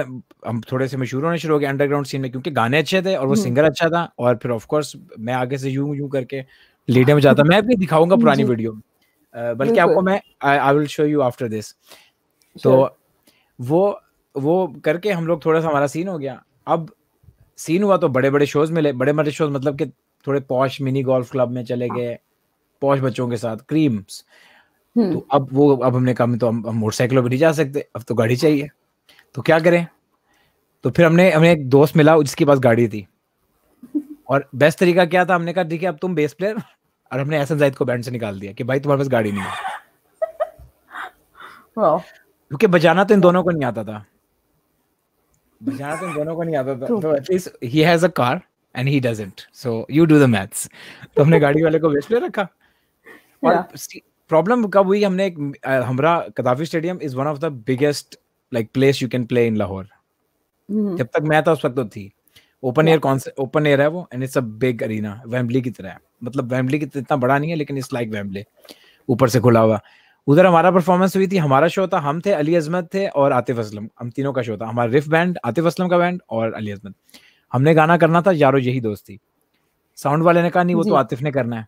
हम थोड़े से मशहूर होने शुरू हो गए अंडरग्राउंड सीन में क्योंकि गाने अच्छे थे और वो सिंगर हम्म। अच्छा था और फिर ऑफ कोर्स मैं आगे से यूं यूं करके लीडर में जाता मैं भी दिखाऊंगा पुरानी वीडियो में बल्कि आपको मैं I will show you after this तो वो वो करके हम लोग थोड़ा सा हमारा सीन हो गया अब सीन हुआ तो बड़े बड़े शोज मिले बड़े बड़े शोज मतलब कि थोड़े पॉश मिनी गोल्फ क्लब में चले गए पॉश बच्चों के साथ क्रीम्स हम्म। तो अब वो अब हमने कहा तो हम मोटरसाइकिलों पर नहीं जा सकते अब तो गाड़ी चाहिए तो क्या करें तो फिर हमने हमें एक दोस्त मिला जिसके पास गाड़ी थी और बेस्ट तरीका क्या था हमने कहा देखिए अब तुम बेस प्लेयर और हमने एहसन जाहिद को बैंड से निकाल दिया कि भाई तुम्हारे पास गाड़ी नहीं है क्योंकि बजाना तो इन दोनों को नहीं आता था बजाना तो इन दोनों को नहीं आता था तो at least he has a car and he doesn't so you do the maths तो हमने गाड़ी वाले को प्लेयर रखा और प्रॉब्लम कब हुई हमने एक हमरा Gaddafi stadium is one of the biggest like place you can play in Lahore जब तक मैं था उस वक्त तो थी ओपन एयर कौन सा ओपन एयर है वो and it's a big arena Wembley की तरह है मतलब वैम्बली की इतना बड़ा नहीं है लेकिन इट्स लाइक वैम्बले ऊपर से खुला हुआ उधर हमारा परफॉर्मेंस हुई थी हमारा शो था हम थे अली अजमत थे और आतिफ असलम हम तीनों का शो था हमारा रिफ बैंड आतिफ असलम का बैंड और अली अजमत हमने गाना करना था यारो यही दोस्त थी साउंड वाले ने कहा नहीं वो तो आतिफ ने करना है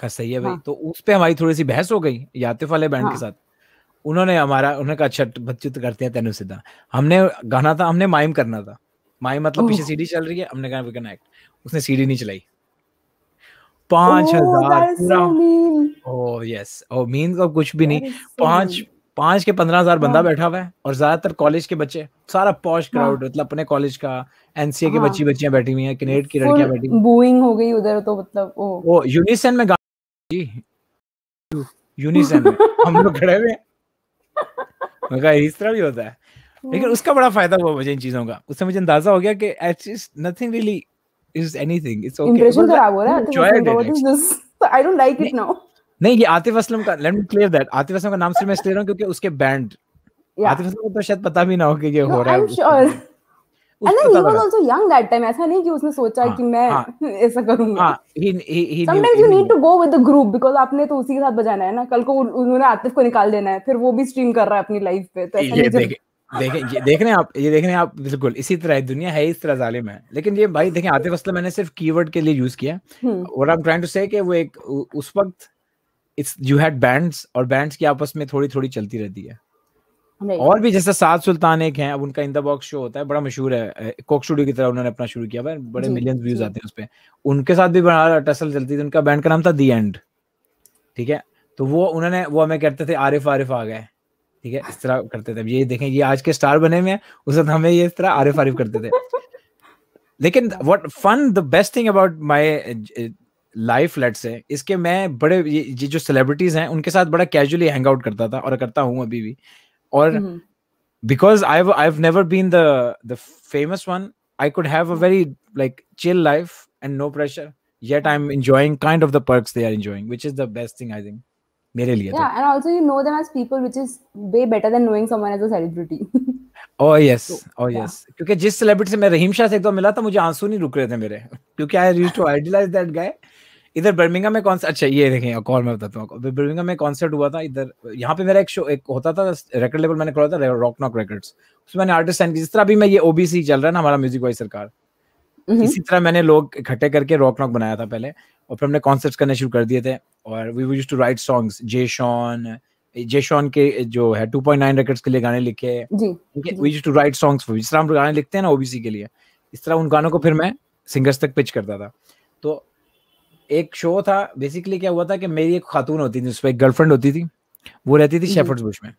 कहा सही है भाई हाँ। तो उस पर हमारी थोड़ी सी बहस हो गई यातिफ आतिफ वाले बैंड हाँ। के साथ उन्होंने हमारा उन्होंने कहा अच्छा बच्चे तो करते हैं तेनु सिद्धा हमने गाना था हमने माइम करना था माइम मतलब पीछे सीडी चल रही है हमने कहा वी कैन एक्ट उसने सीडी नहीं चलाई पांच हजार ओ यस ओ मीन का कुछ भी नहीं पांच पांच के पंद्रह हजार बंदा हाँ। बैठा हुआ है और ज्यादातर कॉलेज के बच्चे सारा पॉश क्राउड हाँ। मतलब अपने कॉलेज का एनसीए के हाँ। बच्ची बच्चियां बैठी हुई हैं कनेड की लड़कियां बैठी बूइंग हो गई उधर तो मतलब ओ यूनिसन में जी यूनिसन में हम लोग खड़े हुए हैं इस तरह भी होता है लेकिन हम्म। उसका बड़ा फायदा हुआ मुझे इन चीजों का उससे मुझे अंदाजा हो गया कि nothing really is anything it's okay impression खराब हो रहा है what is this I don't like it now नहीं ये आतिफ असलम का let me clear that Atif Aslam का नाम सिर्फ मैं इसलिए रहा हूं क्योंकि उसके बैंड आतिफ असलम को तो शायद पता भी ना हो कि ये हो रहा है आई एम श्योर हाँ, हाँ। हाँ, आपने तो उसी के साथ बजाना है ना कल को उन्होंने आतिफ को निकाल देना है फिर वो भी स्ट्रीम कर रहा है अपनी लाइफ पे तो देखें देख रहे हैं आप ये देख रहे हैं आप बिल्कुल इसी तरह दुनिया है इस तरह जालिम है लेकिन ये भाई देखें आतिफ असलम मैंने सिर्फ कीवर्ड के लिए यूज किया और आप ट्राइंग टू से कि वो एक उस वक्त इट्स यू हैड बैंड्स और बैंड्स की आपस में थोड़ी थोड़ी चलती रहती है और भी जैसे सात सुल्तान एक हैं अब उनका इन द बॉक्स शो होता है बड़ा मशहूर है कोक स्टूडियो की तरह उन्होंने अपना शुरू किया हुआ बड़े मिलियन व्यूज आते हैं उस पर उनके साथ भी बड़ा टसल चलती थी उनका बैंड का नाम था दी एंड ठीक है तो वो उन्होंने वो हमें कहते थे आरिफ आरिफ आ गए ठीक है इस तरह करते थे ये देखें ये आज के स्टार बने हुए हैं उस वक्त हमें ये इस तरह आरिफ आरिफ करते थे लेकिन what fun the best thing about my life late से इसके मैं बड़े ये, ये जो सेलिब्रिटीज हैं उनके साथ बड़ा कैजुअली हैंग आउट करता था और करता हूँ अभी भी or mm-hmm. because i've i've never been the the famous one i could have a very like chill life and no pressure yet i'm enjoying kind of the perks they are enjoying which is the best thing i think mere liye yeah and also you know them as people which is way better than knowing someone as a celebrity oh yes so, oh yes yeah. क्योंकि जिस celebrity से मैं रहीम शाह से एकदम मिला था मुझे आंसू नहीं रुक रहे थे मेरे क्योंकि I, used to idolize that guy इधर बर्मिंगा में कॉन्सर्ट अच्छा ये देखें कॉल में बताता हूँ बर्मिंगा में कॉन्सर्ट हुआ था इधर यहाँ पे मेरा एक शो एक होता था रेकर्ड लेवल मैंने खोला था रॉक नॉक रेकर्ड्स उसमें मैंने आर्टिस्ट साइन किया जिस तरह अभी मैं ये ओबीसी चल रहा है ना हमारा म्यूजिक वाइज सरकार हम्म। इसी तरह मैंने लोग इकट्ठे करके रॉक नॉक बनाया था पहले और फिर हमने कॉन्सर्ट्स करने शुरू कर दिए थे और we use to write songs Jay Sean Jay Sean के जो है टू पॉइंट नाइन रेकर्ड्स के लिए गाने लिखे we use to write songs जिस तरह हम गाने लिखते हैं ना ओबीसी के लिए इस तरह उन गानों को फिर मैं सिंगर्स तक पिच करता था तो एक शो था बेसिकली क्या हुआ था कि मेरी एक खातून होती थी उस पर एक गर्लफ्रेंड होती थी वो रहती थी शेफर्ड्स हम्म। बुश में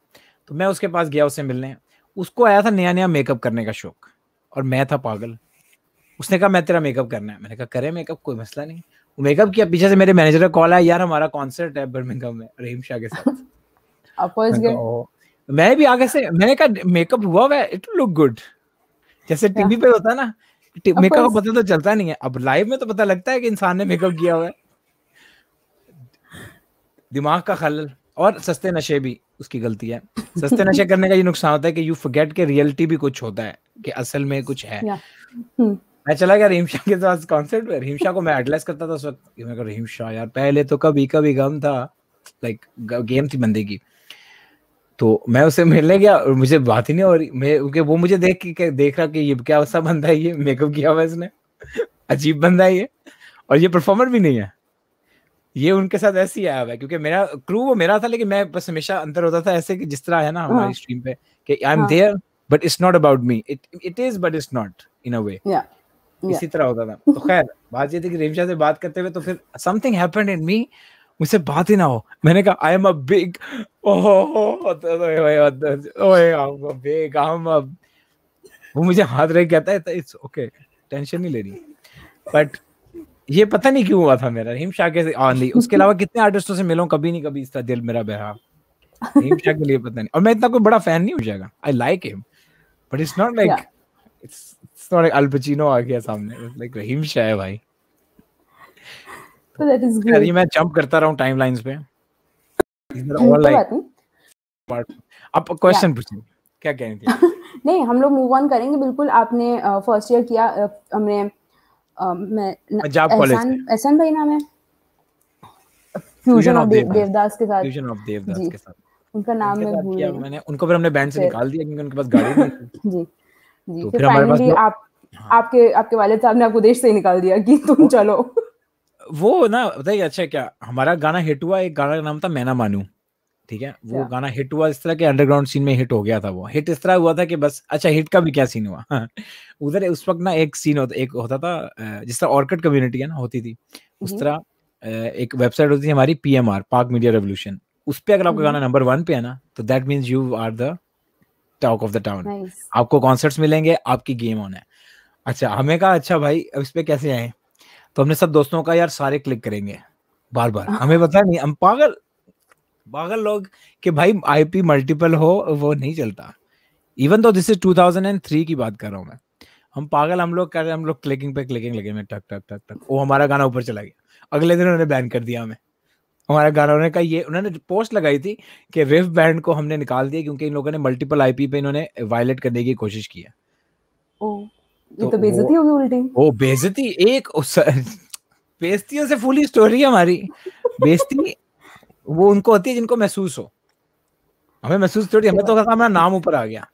तो मैं उसके पास गया उससे मिलने उसको आया था नया नया मेकअप करने का शौक और मैं था पागल उसने कहा मैं तेरा मेकअप करना है मैंने कहा करे मेकअप कोई मसला नहीं वो मेकअप किया पीछे से मेरे मैनेजर का कॉल आया यार हमारा कॉन्सर्ट है बर्मिंगम में रहीम शाह के साथ मैं भी आगे से मैंने कहा मेकअप हुआ हुआ इट लुक गुड जैसे टीवी पे होता है ना मेकअप का पता तो चलता नहीं है अब लाइव में तो पता लगता है कि इंसान ने मेकअप किया हुआ है दिमाग का खलल और सस्ते नशे भी उसकी गलती है सस्ते नशे करने का ये नुकसान होता है कि यू फॉरगेट के रियलिटी भी कुछ होता है कि असल में कुछ है hmm. मैं चला गया रहीम शाह के पास कॉन्सर्ट में रहीम शाह को मैं एडलेस करता था उस वक्त मैं रहीम शाह यार पहले तो कभी कभी गम था लाइक गेम थी बंदे की तो मैं उसे मिलने गया और मुझे बात ही नहीं और मैं वो मुझे देख के देख रहा कि ये क्या वैसा बंदा है ये मेकअप किया हुआ इसने अजीब बंदा है ये और ये परफॉर्मर भी नहीं है ये उनके साथ ऐसे ही आया हुआ है क्योंकि मेरा क्रू वो मेरा था लेकिन मैं बस हमेशा अंतर होता था ऐसे कि जिस तरह है ना हाँ। हमारी स्ट्रीम पे कि I am there but it's not about me it it is but it's not in a way इसी तरह होता था तो खैर बात ये थी कि रेमशा से बात करते हुए तो फिर समथिंग हैपेंड इन मी मुझसे बात ही ना हो मैंने कहा I am a big big वो मुझे हाथ रह कहता है इट्स ओके टेंशन नहीं ले रही बट ये पता नहीं क्यों हुआ था मेरा हिम शाह के ऑनली उसके अलावा कितने आर्टिस्टों से मिलो कभी नहीं कभी इसका दिल मेरा बहरा हिम शाह के लिए पता नहीं और मैं इतना कोई बड़ा फैन नहीं हो जाएगा I like him but it's not like it's not like अल आ गया सामने लाइक रहीम शाह है भाई तो दैट इज गुड मैं जंप करता रहा हूं टाइमलाइंस पे और लाइक पार्ट अब क्वेश्चन पूछिए क्या कह रही थी नहीं हम लोग मूव ऑन करेंगे बिल्कुल आपने फर्स्ट ईयर किया हमने मैं पंजाब कॉलेज एहसान भाई नाम है फ्यूजन ऑफ देवदास के साथ फ्यूजन ऑफ देवदास के साथ उनका नाम मैं भूल गया मैंने उनको फिर हमने बैंड से निकाल दिया क्योंकि उनके पास गाड़ी नहीं थी जी जी तो फिर हमारे पास आप हाँ। आपके आपके वालिद साहब ने आपको देश से ही निकाल दिया कि तुम चलो वो ना बताइए अच्छा क्या हमारा गाना हिट हुआ एक गाना का नाम था मैना मानू ठीक है वो yeah. गाना हिट हुआ इस तरह के अंडरग्राउंड सीन में हिट हो गया था वो हिट इस तरह हुआ था कि बस अच्छा हिट का भी क्या सीन हुआ हाँ। उधर उस वक्त ना एक सीन होता एक होता था जिस तरह ऑर्किड कम्युनिटी है ना होती थी उस हम्म। तरह एक वेबसाइट होती थी हमारी P M R park media revolution उस पर अगर आपका गाना नंबर हम्म। वन पे है ना तो that means you are the talk of the town आपको कॉन्सर्ट्स मिलेंगे आपकी गेम ऑन है अच्छा हमें कहा अच्छा भाई अब इस पर कैसे आए तो हमने सब दोस्तों का यार सारे क्लिक करेंगे बार बार हाँ। हमें पता नहीं हम पागल पागल लोग कि भाई आईपी मल्टीपल हो वो नहीं चलता इवन तो दिस इज 2003 की बात कर रहा हूँ मैं हम पागल हम लोग कर रहे हम लोग क्लिकिंग पे क्लिकिंग लगे मैं टक टक टक टक वो हमारा गाना ऊपर चला गया अगले दिन उन्होंने बैन कर दिया हमें हमारा गाना उन्होंने कहा ये उन्होंने पोस्ट लगाई थी कि रिफ बैंड को हमने निकाल दिया क्योंकि इन लोगों ने मल्टीपल आईपी पे इन्होंने वायलेट करने की कोशिश की है ये तो, तो बेजती होगी उल्टी ओ बेइज्जती एक बेइज्जतियों से फुली स्टोरी है हमारी बेजती वो उनको होती है जिनको महसूस हो हमें महसूस थोड़ी हमें तो हमारा नाम ऊपर आ गया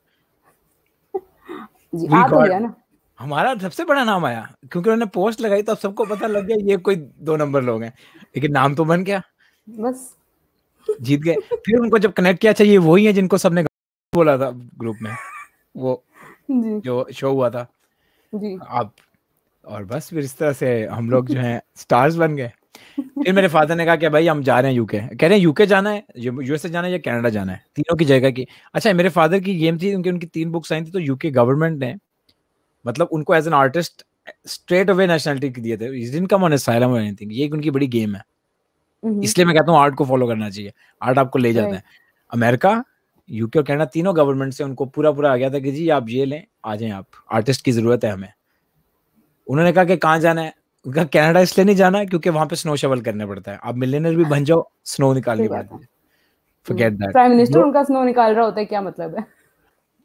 जी आ ना हमारा सबसे बड़ा नाम आया क्योंकि उन्होंने पोस्ट लगाई तो अब सबको पता लग गया ये कोई दो नंबर लोग हैं लेकिन नाम तो बन गया बस जीत गए फिर उनको जब कनेक्ट किया चाहिए अच्छा वही है जिनको सबने बोला था ग्रुप में वो जो शो हुआ था आप और बस फिर इस तरह से हम लोग जो है स्टार्स बन गए फिर मेरे फादर ने कहा कि भाई हम जा रहे हैं यूके कह रहे हैं यूके जाना है यूएसए जाना है या कनाडा जाना है तीनों की जगह की अच्छा मेरे फादर की गेम थी उनकी उनकी तीन बुक्स आई थी तो यूके गवर्नमेंट ने मतलब उनको as an artist straight away nationality दिए थे दिन कम ऑन और एनीथिंग ये उनकी बड़ी गेम है हम्म। इसलिए मैं कहता हूँ आर्ट को फॉलो करना चाहिए आर्ट आपको ले जाता है अमेरिका यूके और कैनेडा तीनों गवर्नमेंट से उनको पूरा पूरा आ गया था कि जी आप ये लें आ जाए आप आर्टिस्ट की जरूरत है हमें उन्होंने कहा कि कहाँ जाना है उनका कैनेडा इसलिए नहीं जाना है क्योंकि वहां पे स्नो शवल करने पड़ता है आप मिलेनियर भी बन जाओ स्नो निकालने पड़ती है फॉरगेट दैट प्राइम मिनिस्टर उनका स्नो निकाल रहा होता है क्या मतलब है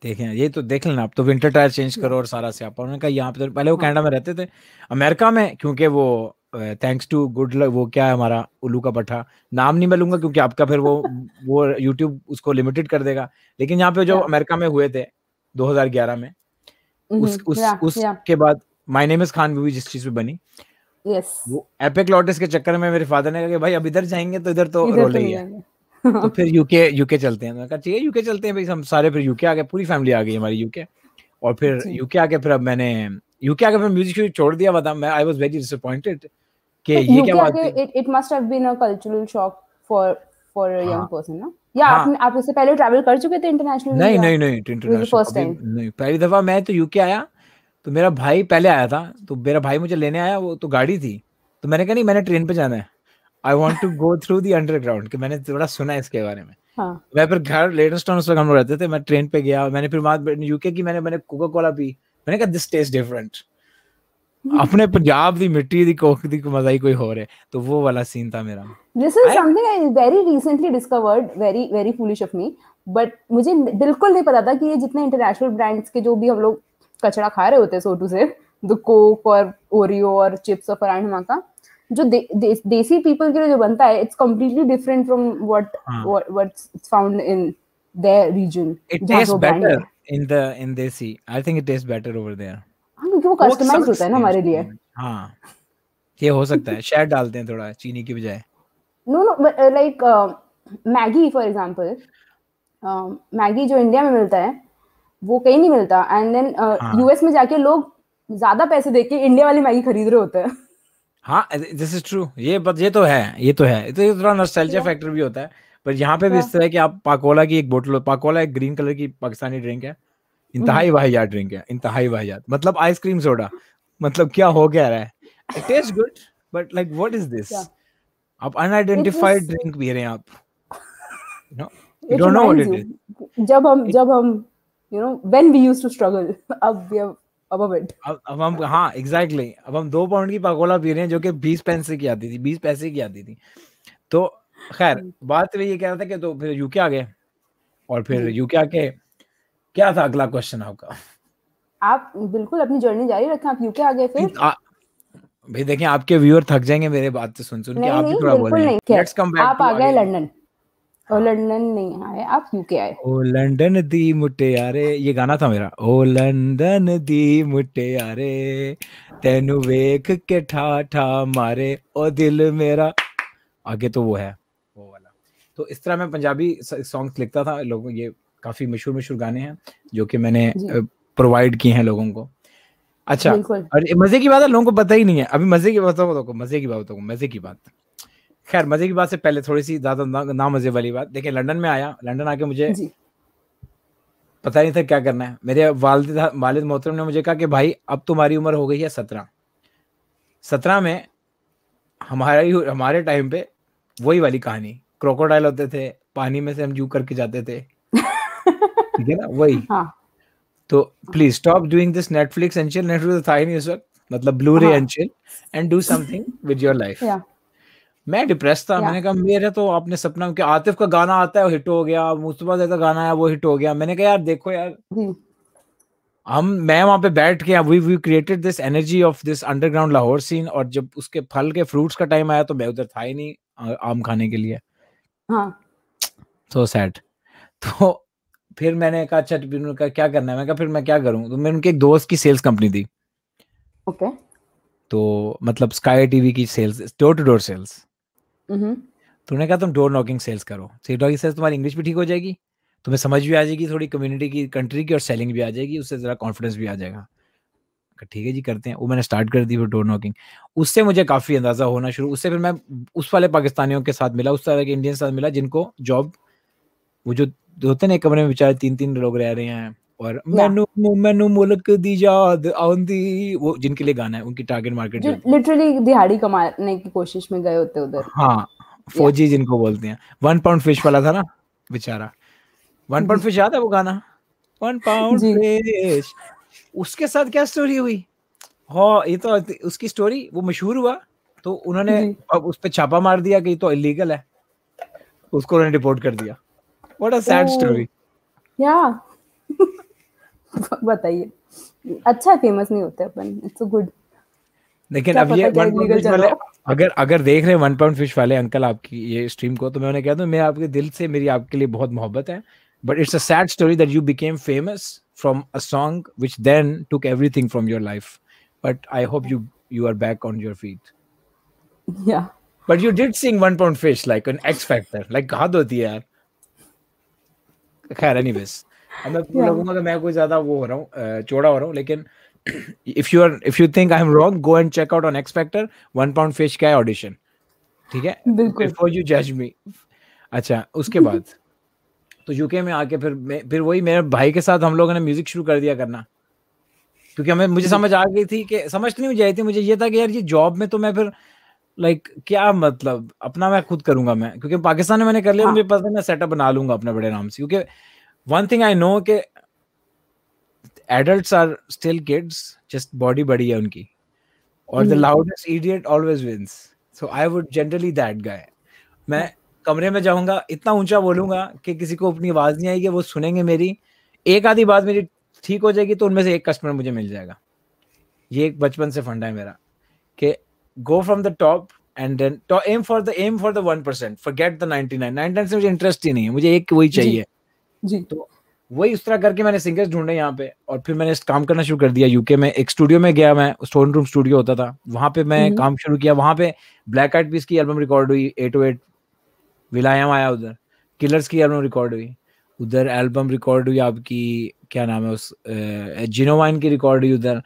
देखें ये तो देख लेना आप तो विंटर टायर चेंज करो और सारा से आप उन्होंने कहा यहाँ पे तो- पहले वो कनाडा हाँ। में रहते थे अमेरिका में क्योंकि वो थैंक्स टू गुड वो क्या है हमारा उल्लू का पट्टा नाम नहीं मिलूंगा क्योंकि आपका फिर वो वो यूट्यूब उसको लिमिटेड कर देगा लेकिन यहाँ पे जो अमेरिका में हुए थे 2011 में mm-hmm. उस उस yeah, उसके बाद my name is Khan movie जिस चीज पे बनी यस वो एपिक लॉटस के चक्कर में मेरे फादर ने कहा कि भाई अब इधर जाएंगे तो इधर तो रोल ही है तो, तो फिर यूके यूके चलते हैं कहा ठीक है यूके चलते हैं भाई हम सारे फिर यूके आ गए पूरी फैमिली आ गई हमारी यूके और फिर यूके आके फिर अब मैंने यूके आके फिर म्यूजिक छोड़ दिया बता मतलब मैं आई वाज वेरी डिसअपॉइंटेड कि ये क्या बात है it it must have been a cultural shock for for a young person ना या हाँ। आप आप इससे पहले ट्रैवल कर चुके थे इंटरनेशनल नहीं नहीं नहीं इंटरनेशनल फर्स्ट टाइम नहीं पहली दफा मैं तो यूके आया तो मेरा भाई पहले आया था तो मेरा भाई मुझे लेने आया वो तो गाड़ी थी तो मैंने कहा नहीं मैंने ट्रेन पे जाना है I want to go through the underground कि मैंने थोड़ा सुना है इसके बारे में हाँ. मैं फिर घर लेटेस्ट उस वक्त हम लोग रहते थे मैं ट्रेन पे गया मैंने फिर वहां यूके की मैंने मैंने कोका कोला पी मैंने कहा दिस टेस्ट डिफरेंट अपने पंजाब की मिट्टी की कोख की मजा ही कोई हो रहा है तो वो वाला सीन था मेरा this is something I very recently discovered very very foolish of me but मुझे बिल्कुल नहीं पता था कि ये जितने इंटरनेशनल ब्रांड्स के जो भी हम लोग कचरा खा रहे होते हैं सोटू से द कोक और ओरियो और चिप्स और फरान हुआ का जो दे, दे, देसी पीपल के लिए जो बनता है it's completely different from what what it's found in there reason it test better in the in desi I think it test better over there क्योंकि वो कस्टमाइज होता है ना हमारे लिए हाँ ये हो सकता है शायद डालते हैं थोड़ा चीनी की बजाय no no like Maggi for example Maggi जो इंडिया में मिलता है वो कहीं नहीं मिलता एंड देन यूएस में जाके लोग ज्यादा पैसे दे के इंडिया वाली मैगी खरीद रहे होते हैं हाँ दिस इज ट्रू ये बट ये तो है ये तो है तो ये थोड़ा नॉस्टैल्जिया फैक्टर भी होता है पर यहाँ पे भी इस तरह की आप पाकोला की एक बोतल पाकोला एक ग्रीन कलर की पाकिस्तानी ड्रिंक है इंतहाई हम्म। वाहियात ड्रिंक है इंतहाई वाहियात मतलब आइसक्रीम सोडा मतलब क्या हो गया रहा है it is good but like what is this आप अनआइडेंटिफाइड ड्रिंक पी रहे हैं आप no you don't know what it is जब हम जब हम you know when we used to struggle अब वी हैव अब अब हम हाँ एग्जैक्टली exactly, अब हम दो पाउंड की पकोला पी रहे हैं जो कि बीस पैसे की आती थी बीस पैसे की आती थी तो खैर हम्म। बात में तो ये कह रहा था कि तो फिर यूके आ गए और फिर यूके हम्म। आके क्या था अगला क्वेश्चन आपका आप बिल्कुल अपनी जर्नी जारी रखें आप यूके आ गए फिर भाई देखें आपके व्यूअर थक जाएंगे मेरे बात से सुन सुन के आप भी थोड़ा बोलिए लेट्स कम बैक आप आ गए लंदन ओ लंदन नहीं आए आप यूके आए ओ लंदन दी यारे ये गाना था मेरा ओ लंदन दी यारे तेनु वेख के ठाठा मारे ओ दिल मेरा आगे तो वो है वो वाला तो इस तरह मैं पंजाबी सॉन्ग्स लिखता था लोगों ये काफी मशहूर मशहूर गाने हैं जो कि मैंने प्रोवाइड किए हैं लोगों को अच्छा और मजे की बात है तो लोगों को पता ही नहीं है अभी मजे की बात बताओ तो, मजे की बात बताओ मजे की बात खैर मजे की बात से पहले थोड़ी सी ज्यादा ना, मजे वाली बात देखिए लंदन में आया लंदन आके मुझे पता नहीं था क्या करना है मेरे वालद वालिद मोहतरम ने मुझे कहा कि भाई अब तुम्हारी उम्र हो गई है सत्रह सत्रह में हमारा ही हमारे टाइम पे वही वाली कहानी क्रोकोडाइल होते थे पानी में से हम जू करके जाते थे ठीक है ना वही हाँ। तो please stop doing this Netflix and chill Netflix था ही नहीं उस वक्त मतलब blu ray and chill and do something with your life मैं डिप्रेस था मैंने कहा मेरे तो आपने सपना में आतिफ का गाना आता है वो हिट हो गया मुस्तफा जैसा गाना आया वो हिट हो गया मैंने कहा यार देखो यार हम मैं वहां पे बैठ के we we created this energy of this underground Lahore scene और जब उसके फल के फ्रूट्स का टाइम आया तो मैं उधर था ही नहीं आम खाने के लिए हाँ सो सैड तो फिर मैंने कहा अच्छा तो उन्होंने कहा क्या करना है मैं कहा फिर मैं क्या करूँ तो मैंने उनके एक दोस्त की सेल्स कंपनी थी ओके तो मतलब स्काई टीवी की sales door to door sales तो उन्होंने कहा तुम डोर नॉकिंग सेल्स करो सेल नॉकिंग सेल्स तुम्हारी इंग्लिश भी ठीक हो जाएगी तुम्हें समझ भी आ जाएगी थोड़ी कम्युनिटी की कंट्री की और सेलिंग भी आ जाएगी उससे ज़रा कॉन्फिडेंस भी आ जाएगा ठीक है जी करते हैं वो मैंने स्टार्ट कर दी फिर डोर नॉकिंग उससे मुझे काफ़ी अंदाज़ा होना शुरू उससे फिर मैं उस वाले पाकिस्तानियों के साथ मिला उस तरह के इंडियन साथ मिला जिनको जॉब वो जो होते ना कमरे में बेचारे तीन तीन लोग रह रहे हैं और मैनू मैनू मुल्क दी याद आउंदी वो जिनके लिए गाना है उनकी टारगेट मार्केट जो लिटरली दिहाड़ी कमाने की कोशिश में गए होते उधर हाँ फौजी जिनको बोलते हैं वन पाउंड फिश वाला था ना बेचारा वन पाउंड फिश याद है वो गाना वन पाउंड फिश उसके साथ क्या स्टोरी हुई हाँ ये तो उसकी स्टोरी वो मशहूर हुआ तो उन्होंने अब उस पर छापा मार दिया कि तो इलीगल है उसको उन्होंने रिपोर्ट कर दिया व्हाट अ सैड स्टोरी या बताइए अच्छा फेमस नहीं होते अपन इट्स सो गुड लेकिन अब ये वन पाउंड फिश वाले अगर अगर देख रहे हैं वन पाउंड फिश वाले अंकल आपकी ये स्ट्रीम को तो मैं उन्हें कहता हूँ मैं आपके दिल से मेरी आपके लिए बहुत मोहब्बत है but it's a sad story that you became famous from a song which then took everything from your life but I hope you you are back on your feet या but you did sing one pound fish like an X factor like गाद होती है यार खैर any ways लगूंगा कि मैं कोई ज्यादा वो हो रहा हूँ चौड़ा हो रहा हूँ लेकिन if you are if you think I am wrong go and check out on X factor one pound fish का है ऑडिशन ठीक है बिफोर यू जज मी अच्छा उसके बाद तो यूके में आके फिर फिर वही मेरे भाई के साथ हम लोगों ने म्यूजिक शुरू कर दिया करना क्योंकि हमें मुझे समझ आ गई थी कि समझ तो नहीं मुझे आई थी मुझे ये था कि यार ये जॉब में तो मैं फिर लाइक like, क्या मतलब अपना मैं खुद करूंगा मैं क्योंकि पाकिस्तान में मैंने कर लिया हाँ. मुझे पता है मैं सेटअप बना लूंगा अपने बड़े नाम से क्योंकि वन थिंग आई नो के adults are still kids just body बड़ी है उनकी और the loudest idiot always wins so I would generally that guy मैं कमरे में जाऊंगा इतना ऊंचा बोलूंगा कि किसी को अपनी आवाज नहीं आएगी वो सुनेंगे मेरी एक आधी बात मेरी ठीक हो जाएगी तो उनमें से एक कस्टमर मुझे मिल जाएगा ये एक बचपन से फंडा है मेरा कि go from the top and then तो M for the M for the one 1% forget the ninety nine nine 99 से मुझे इंटरेस्ट ही नहीं है मुझे एक वही चाहिए जी, जी. तो वही उस तरह करके मैंने सिंगर्स ढूंढे यहाँ पे और फिर मैंने काम करना शुरू कर दिया यूके में एक स्टूडियो में गया मैं स्टोन रूम स्टूडियो होता था वहां पे मैं हम्म। काम शुरू किया वहां पे ब्लैक आइट पीस की एल्बम रिकॉर्ड हुई ए टू एट विलायम आया उधर किलर्स की एल्बम रिकॉर्ड हुई उधर एल्बम रिकॉर्ड हुई आपकी क्या नाम है उस जिनोवाइन की रिकॉर्ड हुई उधर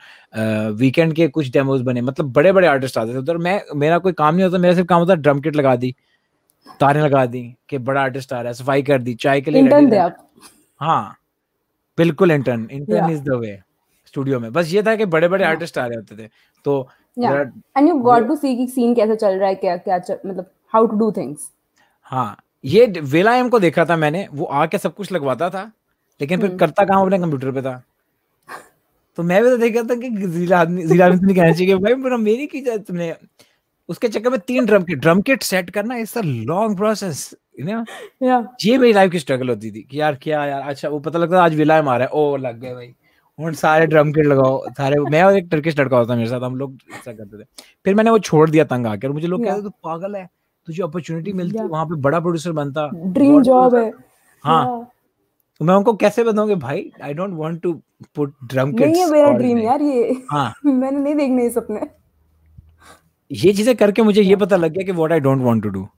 वीकेंड के कुछ डेमोज बने मतलब बड़े बड़े आर्टिस्ट आते थे उधर मैं मेरा कोई काम नहीं होता मेरा सिर्फ काम होता ड्रम किट लगा दी तारे लगा दी कि बड़ा आर्टिस्ट आ रहा है सफाई कर दी चाय के लिए इंटर्न दे आप हाँ बिल्कुल intern intern is the way studio में बस ये था कि बड़े बड़े आर्टिस्ट आ रहे होते थे तो and you got to see कि सीन कैसे चल रहा है क्या क्या मतलब हाउ टू डू थिंग्स हाँ ये वेलायम को देखा था मैंने वो आके सब कुछ लगवाता था लेकिन फिर हम्म। करता काम अपने कंप्यूटर पे था तो मैं भी तो देख रहा था कि जिला आदमी जिला आदमी कहना चाहिए भाई मेरी की जाए तुमने उसके चक्कर में तीन drum kit drum kit set करना is a long process you know ये मेरी लाइफ की स्ट्रगल होती थी कि यार क्या यार अच्छा वो पता लगता आज विलाय मारा है ओ लग गए भाई उन सारे ड्रम किट लगाओ सारे मैं और एक टर्किश लड़का होता मेरे साथ हम लोग ऐसा करते थे फिर मैंने वो छोड़ दिया तंग आकर मुझे लोग कहते तू पागल है तुझे अपॉर्चुनिटी मिलती है वहां पे बड़ा प्रोड्यूसर बनता ड्रीम जॉब है हाँ तो मैं उनको कैसे बताऊं कि भाई I don't want to put drum kits नहीं ये मेरा ड्रीम यार ये हाँ मैंने नहीं देखने ये सपने ये चीजें करके मुझे ये हाँ। पता लग गया कि what I don't want to do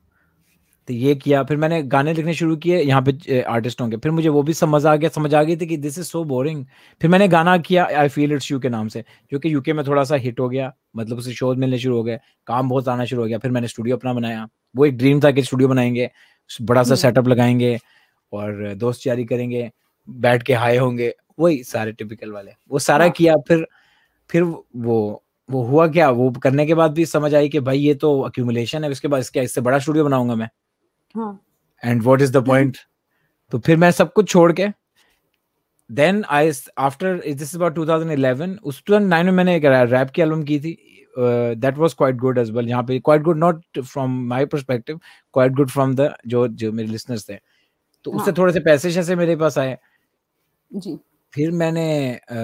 तो ये किया फिर मैंने गाने लिखने शुरू किए यहाँ पे आर्टिस्ट होंगे फिर मुझे वो भी समझ आ गया समझ आ गई थी कि दिस इज सो बोरिंग फिर मैंने गाना किया आई फील इट्स यू के नाम से जो कि यूके में थोड़ा सा हिट हो गया मतलब उसे शोज मिलने शुरू हो गए काम बहुत आना शुरू हो गया फिर मैंने स्टूडियो अपना बनाया वो एक ड्रीम था कि स्टूडियो बनाएंगे बड़ा सा सेटअप हम्म। लगाएंगे और दोस्त यारी करेंगे बैठ के हाई होंगे वही सारे टिपिकल वाले वो सारा हाँ। किया फिर फिर वो वो हुआ क्या वो करने के बाद भी समझ आई कि भाई ये तो अक्यूमुलेशन है इसके बाद इसके इससे बड़ा स्टूडियो बनाऊंगा मैं and what is the point तो फिर मैं सब कुछ छोड़ के then I after this about 2011 उस टू 2009 में मैंने एक रैप की एल्बम की थी that was quite good as well यहाँ पे quite good not from my perspective quite good from the जो जो मेरे लिसनर्स थे तो हाँ. उससे थोड़े से पैसे शैसे मेरे पास आए जी फिर मैंने आ,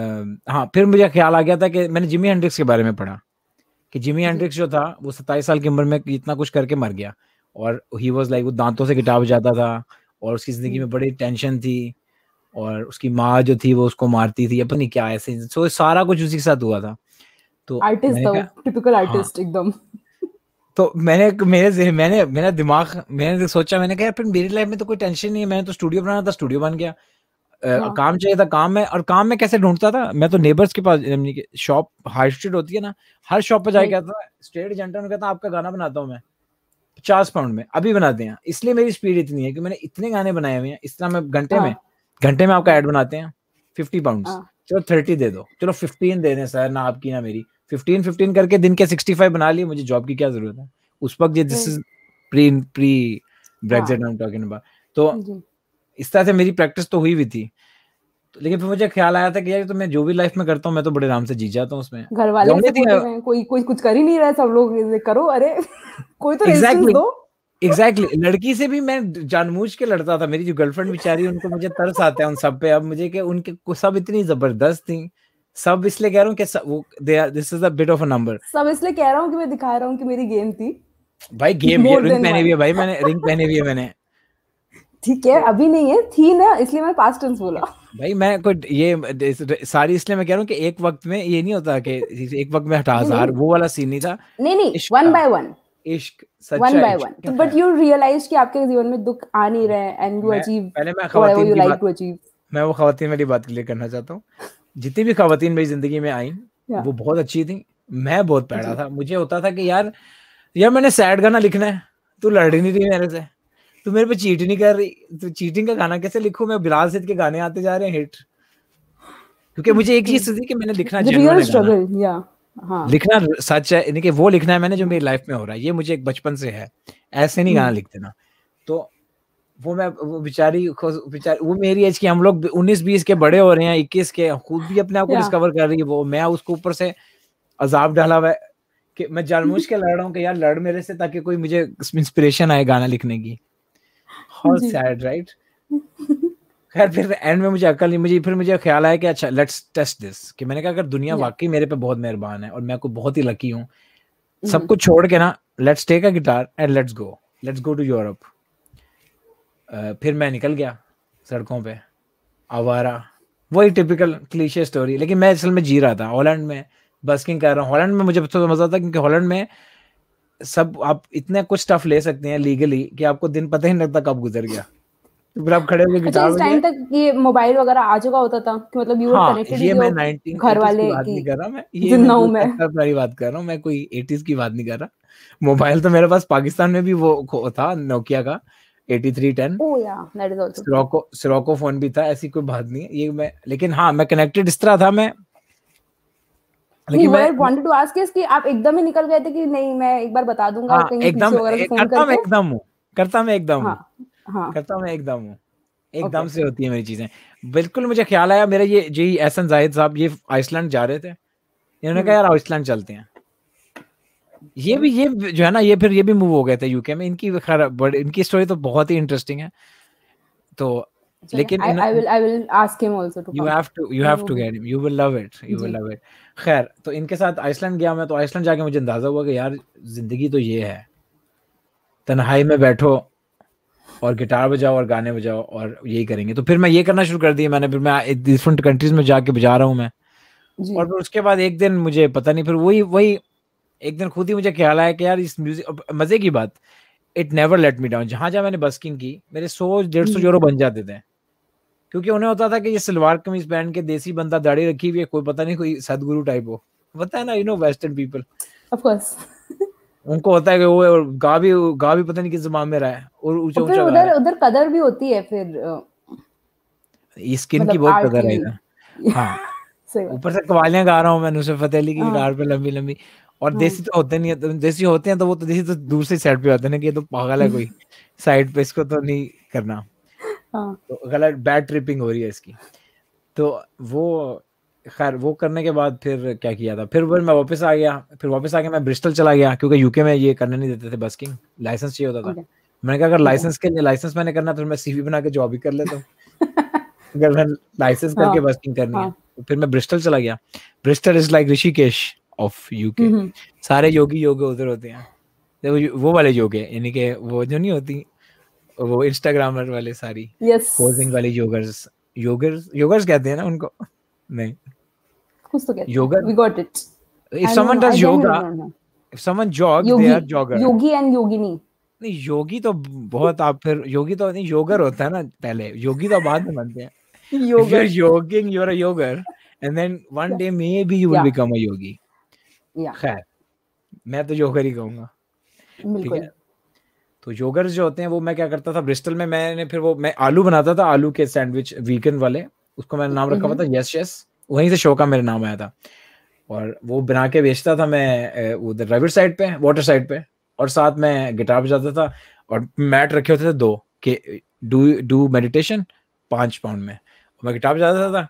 हाँ फिर मुझे ख्याल आ गया था कि मैंने जिमी हेंड्रिक्स के बारे में पढ़ा कि जिमी हेंड्रिक्स जो था वो सत्ताईस साल की उम्र में इतना कुछ करके मर गया और ही वॉज लाइक वो दांतों से गिटार बजाता था और उसकी ज़िंदगी में बड़ी टेंशन थी और उसकी माँ जो थी वो उसको मारती थी अपनी क्या ऐसे सो सारा कुछ उसी के साथ हुआ था तो आर्टिस्ट टिपिकल आर्टिस्ट एकदम तो मैंने मेरे मैंने मेरा दिमाग मैंने सोचा मैंने कहा फिर मेरी लाइफ में तो कोई टेंशन नहीं है मैंने तो स्टूडियो बनाना था स्टूडियो बन गया आ, हाँ। काम चाहिए था काम में और काम में कैसे ढूंढता था मैं तो नेबर्स के पास शॉप हाई स्ट्रीट होती है ना हर शॉप पर जाके हम्म। कहता था स्टेट एजेंट ने कहता आपका गाना बनाता हूँ मैं पचास पाउंड में अभी बनाते हैं इसलिए मेरी स्पीड इतनी है कि मैंने इतने गाने बनाए हुए हैं इस तरह में घंटे में हाँ। घंटे में आपका एड बनाते हैं फिफ्टी पाउंड हाँ। चलो थर्टी दे दो चलो फिफ्टीन दे दें सर ना आपकी ना मेरी फिफ्टीन फिफ्टीन करके दिन के सिक्सटी फाइव बना लिए मुझे जॉब की क्या जरूरत है उस वक्त ये this is pre pre Brexit I am talking about तो इस तरह से मेरी प्रैक्टिस तो हुई भी थी लेकिन फिर मुझे ख्याल आया था कि यार तो मैं जो भी लाइफ में करता हूँ मैं तो बड़े आराम से जी जाता हूँ उसमें घर वाले थी थी कोई कोई कुछ कर ही नहीं रहा है सब लोग करो अरे कोई तो exactly. दो एग्जैक्टली exactly. लड़की से भी मैं जानबूझ के लड़ता था मेरी जो गर्लफ्रेंड बेचारी उनको मुझे तरस आता है उन सब पे अब मुझे के उनके सब इतनी जबरदस्त थी सब इसलिए कह रहा हूँ कि सब, वो this is a bit of a number सब इसलिए कह रहा हूँ कि मैं दिखा रहा हूँ कि मेरी गेम थी भाई गेम ये रिंग पहने भी है भाई मैंने रिंग पहने भी है मैंने ठीक है अभी नहीं है थी ना इसलिए मैं पास्ट टेंस बोला भाई मैं कोई ये सारी इसलिए मैं कह रहा हूँ कि एक वक्त में ये नहीं होता कि एक वक्त में हटा हजार वो वाला सीन नहीं था नहीं नहीं वन बाय वन इश्क one by one but you realise कि आपके जीवन में दुख आ नहीं रहे एंड यू अचीव पहले मैं खवातीन की बात मैं वो खवातीन वाली बात क्लियर करना चाहता हूँ जितनी भी खातन मेरी जिंदगी में आई वो बहुत अच्छी थी मैं बहुत पैड़ा था मुझे होता था कि यार यार मैंने सैड गाना लिखना है तू लड़ नहीं रही मेरे से तू मेरे पे चीट नहीं कर रही तू चीटिंग का गाना कैसे लिखू मैं बिलाल सिद्ध के गाने आते जा रहे हैं हिट क्योंकि मुझे एक चीज थी कि मैंने लिखना स्ट्रगल या हाँ. लिखना सच है कि वो लिखना है मैंने जो मेरी लाइफ में हो रहा है ये मुझे एक बचपन से है ऐसे नहीं गाना लिख देना तो वो मैं वो बिचारी बेचारी वो मेरी एज की हम लोग उन्नीस बीस के बड़े हो रहे हैं इक्कीस के खुद भी अपने आप को डिस्कवर कर रही है वो मैं उसको ऊपर से अजाब डाला हुआ कि मैं जानबूझ के लड़ रहा हूँ कि यार लड़ मेरे से ताकि कोई मुझे इंस्पिरेशन आए गाना लिखने की हाउ सैड राइट खैर फिर एंड में मुझे अकल नहीं मुझे फिर मुझे ख्याल आया कि अच्छा लेट्स टेस्ट दिस कि मैंने कहा अगर दुनिया वाकई मेरे पे बहुत मेहरबान है और मैं को बहुत ही लकी हूँ सब mm. कुछ छोड़ के ना let's take a guitar and let's go let's go to Europe फिर मैं निकल गया सड़कों पे आवारा वही टिपिकल क्लीशे स्टोरी लेकिन मैं असल में जी रहा था हॉलैंड में बस्किंग कर रहा हूँ हॉलैंड में मुझे तो थोड़ा मज़ा आता क्योंकि हॉलैंड में सब आप इतने कुछ स्टफ ले सकते हैं लीगली कि आपको दिन पता ही नहीं लगता कब गुजर गया तो फिर आप खड़े होकर गिटार अच्छा, टाइम तक ये मोबाइल वगैरह आ चुका होता था कि मतलब यू हाँ, कनेक्टेड ये मैं 19 घर वाले की कर रहा मैं ये मैं, मैं। वाली बात कर रहा हूँ मैं कोई 80s की बात नहीं कर रहा मोबाइल तो मेरे पास पाकिस्तान में भी वो था नोकिया का सिरोको फोन oh, भी था ऐसी कोई बात नहीं है ये मैं लेकिन हाँ मैं कनेक्टेड इस तरह था मैं एक बार बता दूंगा हाँ, हाँ, हाँ। होती है मेरी चीजें बिल्कुल मुझे ख्याल आया मेरा ये जी एहसन जाहिद साहब ये आइसलैंड जा रहे थे इन्होंने कहा हम्म। यार आइसलैंड चलते हैं ये भी ये जो है ना ये फिर ये भी मूव हो गए थे यूके में इनकी खराब इनकी स्टोरी तो बहुत ही इंटरेस्टिंग है तो लेकिन I will I will ask him also to you have to you have to get him you will love it you will love it खैर तो इनके साथ आइसलैंड गया मैं तो आइसलैंड जाके मुझे अंदाजा हुआ कि यार जिंदगी तो ये है तन्हाई में बैठो और गिटार बजाओ और गाने बजाओ और यही करेंगे तो फिर मैं ये करना शुरू कर दिया मैंने फिर मैं डिफरेंट कंट्रीज में जाके बजा रहा हूँ मैं और फिर उसके बाद एक दिन मुझे पता नहीं फिर वही वही एक दिन खुद ही मुझे ख्याल आया कि यार इस म्यूजिक मजे की बात it never let me down जहां जहां मैंने बस्किंग की मेरे सौ डेढ़ सौ हम्म। यूरो बन जाते थे क्योंकि उन्हें होता था कि ये सलवार कमीज पहन के देसी बंदा दाढ़ी रखी हुई है कोई पता नहीं कोई सदगुरु टाइप हो पता है ना you know western people of course उनको होता है कि वो और गा भी गा भी पता नहीं किस जमाने में रहा है और ऊंचा ऊंचा उधर उधर कदर भी होती है फिर ये स्किन की मतलब बहुत कदर है हाँ ऊपर से कवालियां गा रहा हूं मैं नुसरत फतेह अली की गिटार हाँ। पे लंबी लंबी और हाँ। देसी तो होते नहीं है तो देसी होते हैं तो वो तो देसी तो दूसरे साइड पे आते हैं कि ये तो पागल है कोई साइड पे इसको तो नहीं करना हाँ। तो गलत बैड ट्रिपिंग हो रही है इसकी तो वो खैर वो करने के बाद फिर क्या किया था फिर वो मैं वापस आ गया फिर वापस आके मैं ब्रिस्टल चला गया क्योंकि यूके में ये करने नहीं देते थे बस्किंग लाइसेंस चाहिए होता था मैंने कहा अगर लाइसेंस के लिए लाइसेंस मैंने करना तो मैं सीवी बना के जॉब ही कर लेता हूँ अगर मैं लाइसेंस करके बस्किंग हाँ। करनी है फिर मैं ब्रिस्टल चला गया Bristol is like Rishikesh of UK hmm, hmm. सारे योगी योग उधर होते हैं वो वाले योग है यानी कि वो जो नहीं होती वो इंस्टाग्रामर वाले सारी yes. पोजिंग वाले योगर्स योगर्स योगर्स कहते हैं ना उनको नहीं कुछ तो कहते we got it if someone does yoga if someone jog they are jogger yogi and yogini नहीं योगी तो बहुत आप फिर योगी तो नहीं योगर होता है ना पहले योगी तो बाद में बनते हैं yoger yoging you are a yoger and then one day may be you will become a yogi खैर मैं तो योगर ही कहूंगा ठीक है तो योगर्स जो होते हैं वो मैं क्या करता था ब्रिस्टल में मैंने फिर वो मैं आलू बनाता था आलू के सैंडविच वीगन वाले उसको मैंने नाम रखा हुआ हम्म। था यस यस वहीं से शो का मेरा नाम आया था और वो बना के बेचता था मैं उधर रविर साइड पे वाटर साइड पे और साथ में गिटार बजाता था और मैट रखे होते थे दो के डू डू मेडिटेशन पांच पाउंड में मैं गिटार बजाता था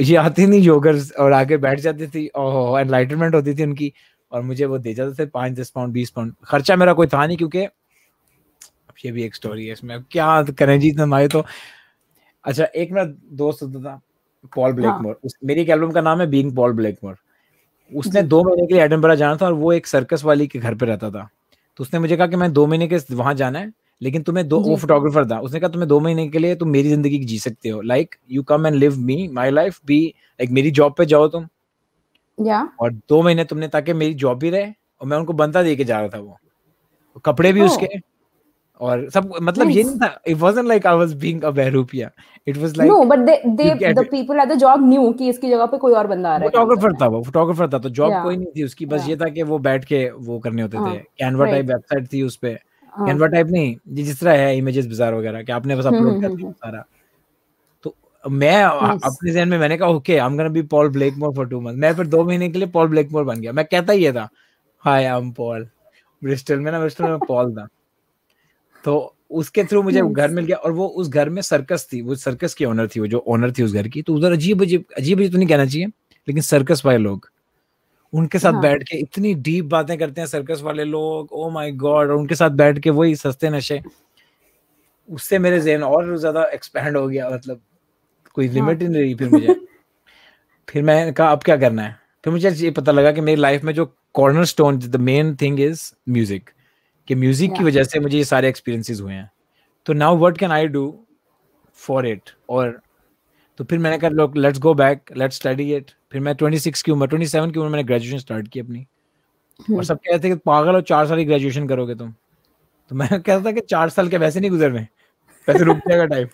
ये आते नहीं योगर्स और आगे बैठ जाती थी ओह एनलाइटनमेंट होती थी उनकी और मुझे वो दे जाते थे पांच दस पाउंड बीस पाउंड खर्चा मेरा कोई था नहीं क्योंकि ये भी एक स्टोरी है इसमें क्या करें जी हमारे तो अच्छा एक मेरा दोस्त होता था पॉल ब्लैकमोर हाँ। मेरी एक एल्बम का नाम है बींग पॉल ब्लैकमोर उसने दो महीने के लिए एडमबरा जाना था और वो एक सर्कस वाली के घर पे रहता था तो उसने मुझे कहा कि मैं दो महीने के वहां जाना है लेकिन तुम्हें दो वो फोटोग्राफर था उसने कहा तुम्हें दो महीने के लिए तुम मेरी जिंदगी जी सकते हो like you come and live me my life be like मेरी जॉब पे जाओ तुम या और दो महीने तुमने ताकि मेरी जॉब भी रहे और मैं उनको बनता दे के जा रहा था वो कपड़े भी उसके और सब मतलब ये नहीं था it wasn't like I was being a बेरूपिया it was like no but they they the people at the job knew कि इसकी जगह पे कोई और बंदा आ रहा है फोटोग्राफर था वो फोटोग्राफर था तो जॉब कोई नहीं थी उसकी बस ये था कि वो बैठ के वो करने होते थे कैनवा टाइप वेबसाइट थी उस पे हाँ। कैनवा टाइप नहीं ये जिस तरह है इमेजेस बाजार वगैरह कि आपने बस अपलोड हम्म, कर हम्म, दिया हम्म। सारा तो मैं अपने जहन में मैंने कहा okay I am gonna be Paul Blackmore for 2 month मैं फिर 2 महीने के लिए पॉल ब्लैकमोर बन गया मैं कहता ही था hi I am Paul Bristol में ना ब्रिस्टल में पॉल था तो उसके थ्रू मुझे घर मिल गया और वो उस घर में सर्कस थी वो सर्कस की ओनर थी वो जो ओनर थी उस घर की तो उधर अजीब अजीब अजीब अजीब तो नहीं कहना चाहिए लेकिन सर्कस वाले लोग उनके साथ हाँ. बैठ के इतनी डीप बातें करते हैं सर्कस वाले लोग ओ माय गॉड और उनके साथ बैठ के वही सस्ते नशे उससे मेरे जहन और ज्यादा एक्सपेंड हो गया मतलब कोई लिमिट हाँ। ही नहीं रही फिर मुझे फिर मैंने कहा अब क्या करना है फिर मुझे ये पता लगा कि मेरी लाइफ में जो corner stone the main thing is music कि म्यूजिक की वजह से मुझे ये सारे एक्सपीरियंसेस हुए हैं तो now what can I do for it और तो फिर मैंने कहा let's go back let's study it फिर मैं ट्वेंटी सिक्स की उम्र ट्वेंटी सेवन की उम्र मैंने ग्रेजुएशन स्टार्ट की अपनी हम्म। और सब कहते थे कि पागल हो चार साल की ग्रेजुएशन करोगे तुम तो मैं कहता था कि चार साल के वैसे नहीं गुजर रहे वैसे रुक जाएगा टाइम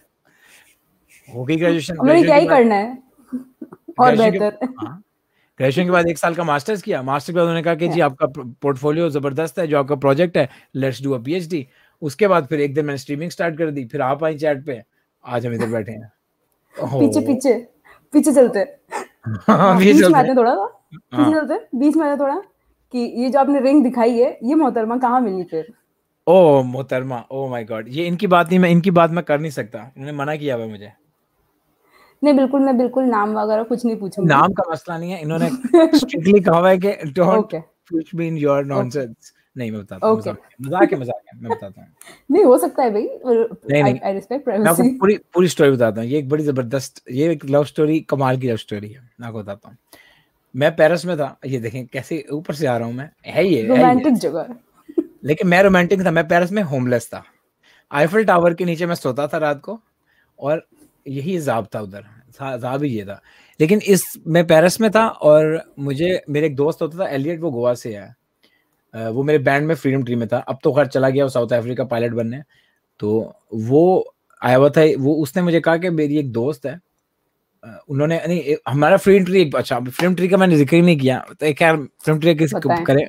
हो गई ग्रेजुएशन क्या ही करना है और बेहतर ग्रेजुएशन हाँ। के बाद एक साल का मास्टर्स किया मास्टर्स के बाद उन्होंने कहा कि जी आपका पोर्टफोलियो जबरदस्त है जो आपका प्रोजेक्ट है लेट्स डू अ पीएचडी उसके बाद फिर एक दिन मैंने स्ट्रीमिंग स्टार्ट कर दी फिर आप आई चैट पे आज हम इधर बैठे हैं पीछे पीछे पीछे चलते हैं हाँ, हाँ। बीच में थोड़ा सा कि ये जो आपने रिंग दिखाई है ये मोहतरमा कहाँ मिली फिर ओ मोहतरमा ओ माय गॉड ये इनकी बात नहीं मैं इनकी बात मैं कर नहीं सकता इन्होंने मना किया हुआ मुझे नहीं बिल्कुल मैं बिल्कुल नाम वगैरह कुछ नहीं पूछा नाम का मसला नहीं है इन्होंने स्ट्रिक्टली कहा हुआ है कि don't push me in your nonsense नहीं मैं बताता हूँ मजाक है मजाक है मैं बताता हूँ नहीं हो सकता है भाई नहीं नहीं आई रिस्पेक्ट प्राइवेसी मैं पूरी पूरी स्टोरी बताता हूँ ये एक बड़ी जबरदस्त ये एक लव स्टोरी कमाल की लव स्टोरी है मैं आपको बताता हूँ मैं पेरिस में था ये देखें कैसे ऊपर से आ रहा हूँ मैं है ये रोमांटिक जगह लेकिन मैं रोमांटिक था मैं पेरिस में होमलेस था आईफिल टावर के नीचे मैं सोता था रात को और यही जाब था उधर जाब ही ये था लेकिन इस मैं पेरिस में था और मुझे मेरे एक दोस्त होता था एलियट वो गोवा से है वो मेरे बैंड में फ्रीडम ट्री में था अब तो खैर चला गया वो साउथ अफ्रीका पायलट बनने तो वो आया हुआ था वो उसने मुझे कहा कि मेरी एक दोस्त है उन्होंने नहीं हमारा फ्रीडम ट्री एक अच्छा फ्रीडम ट्री का मैंने जिक्र ही नहीं किया तो खैर फ्रीडम ट्री किसी करें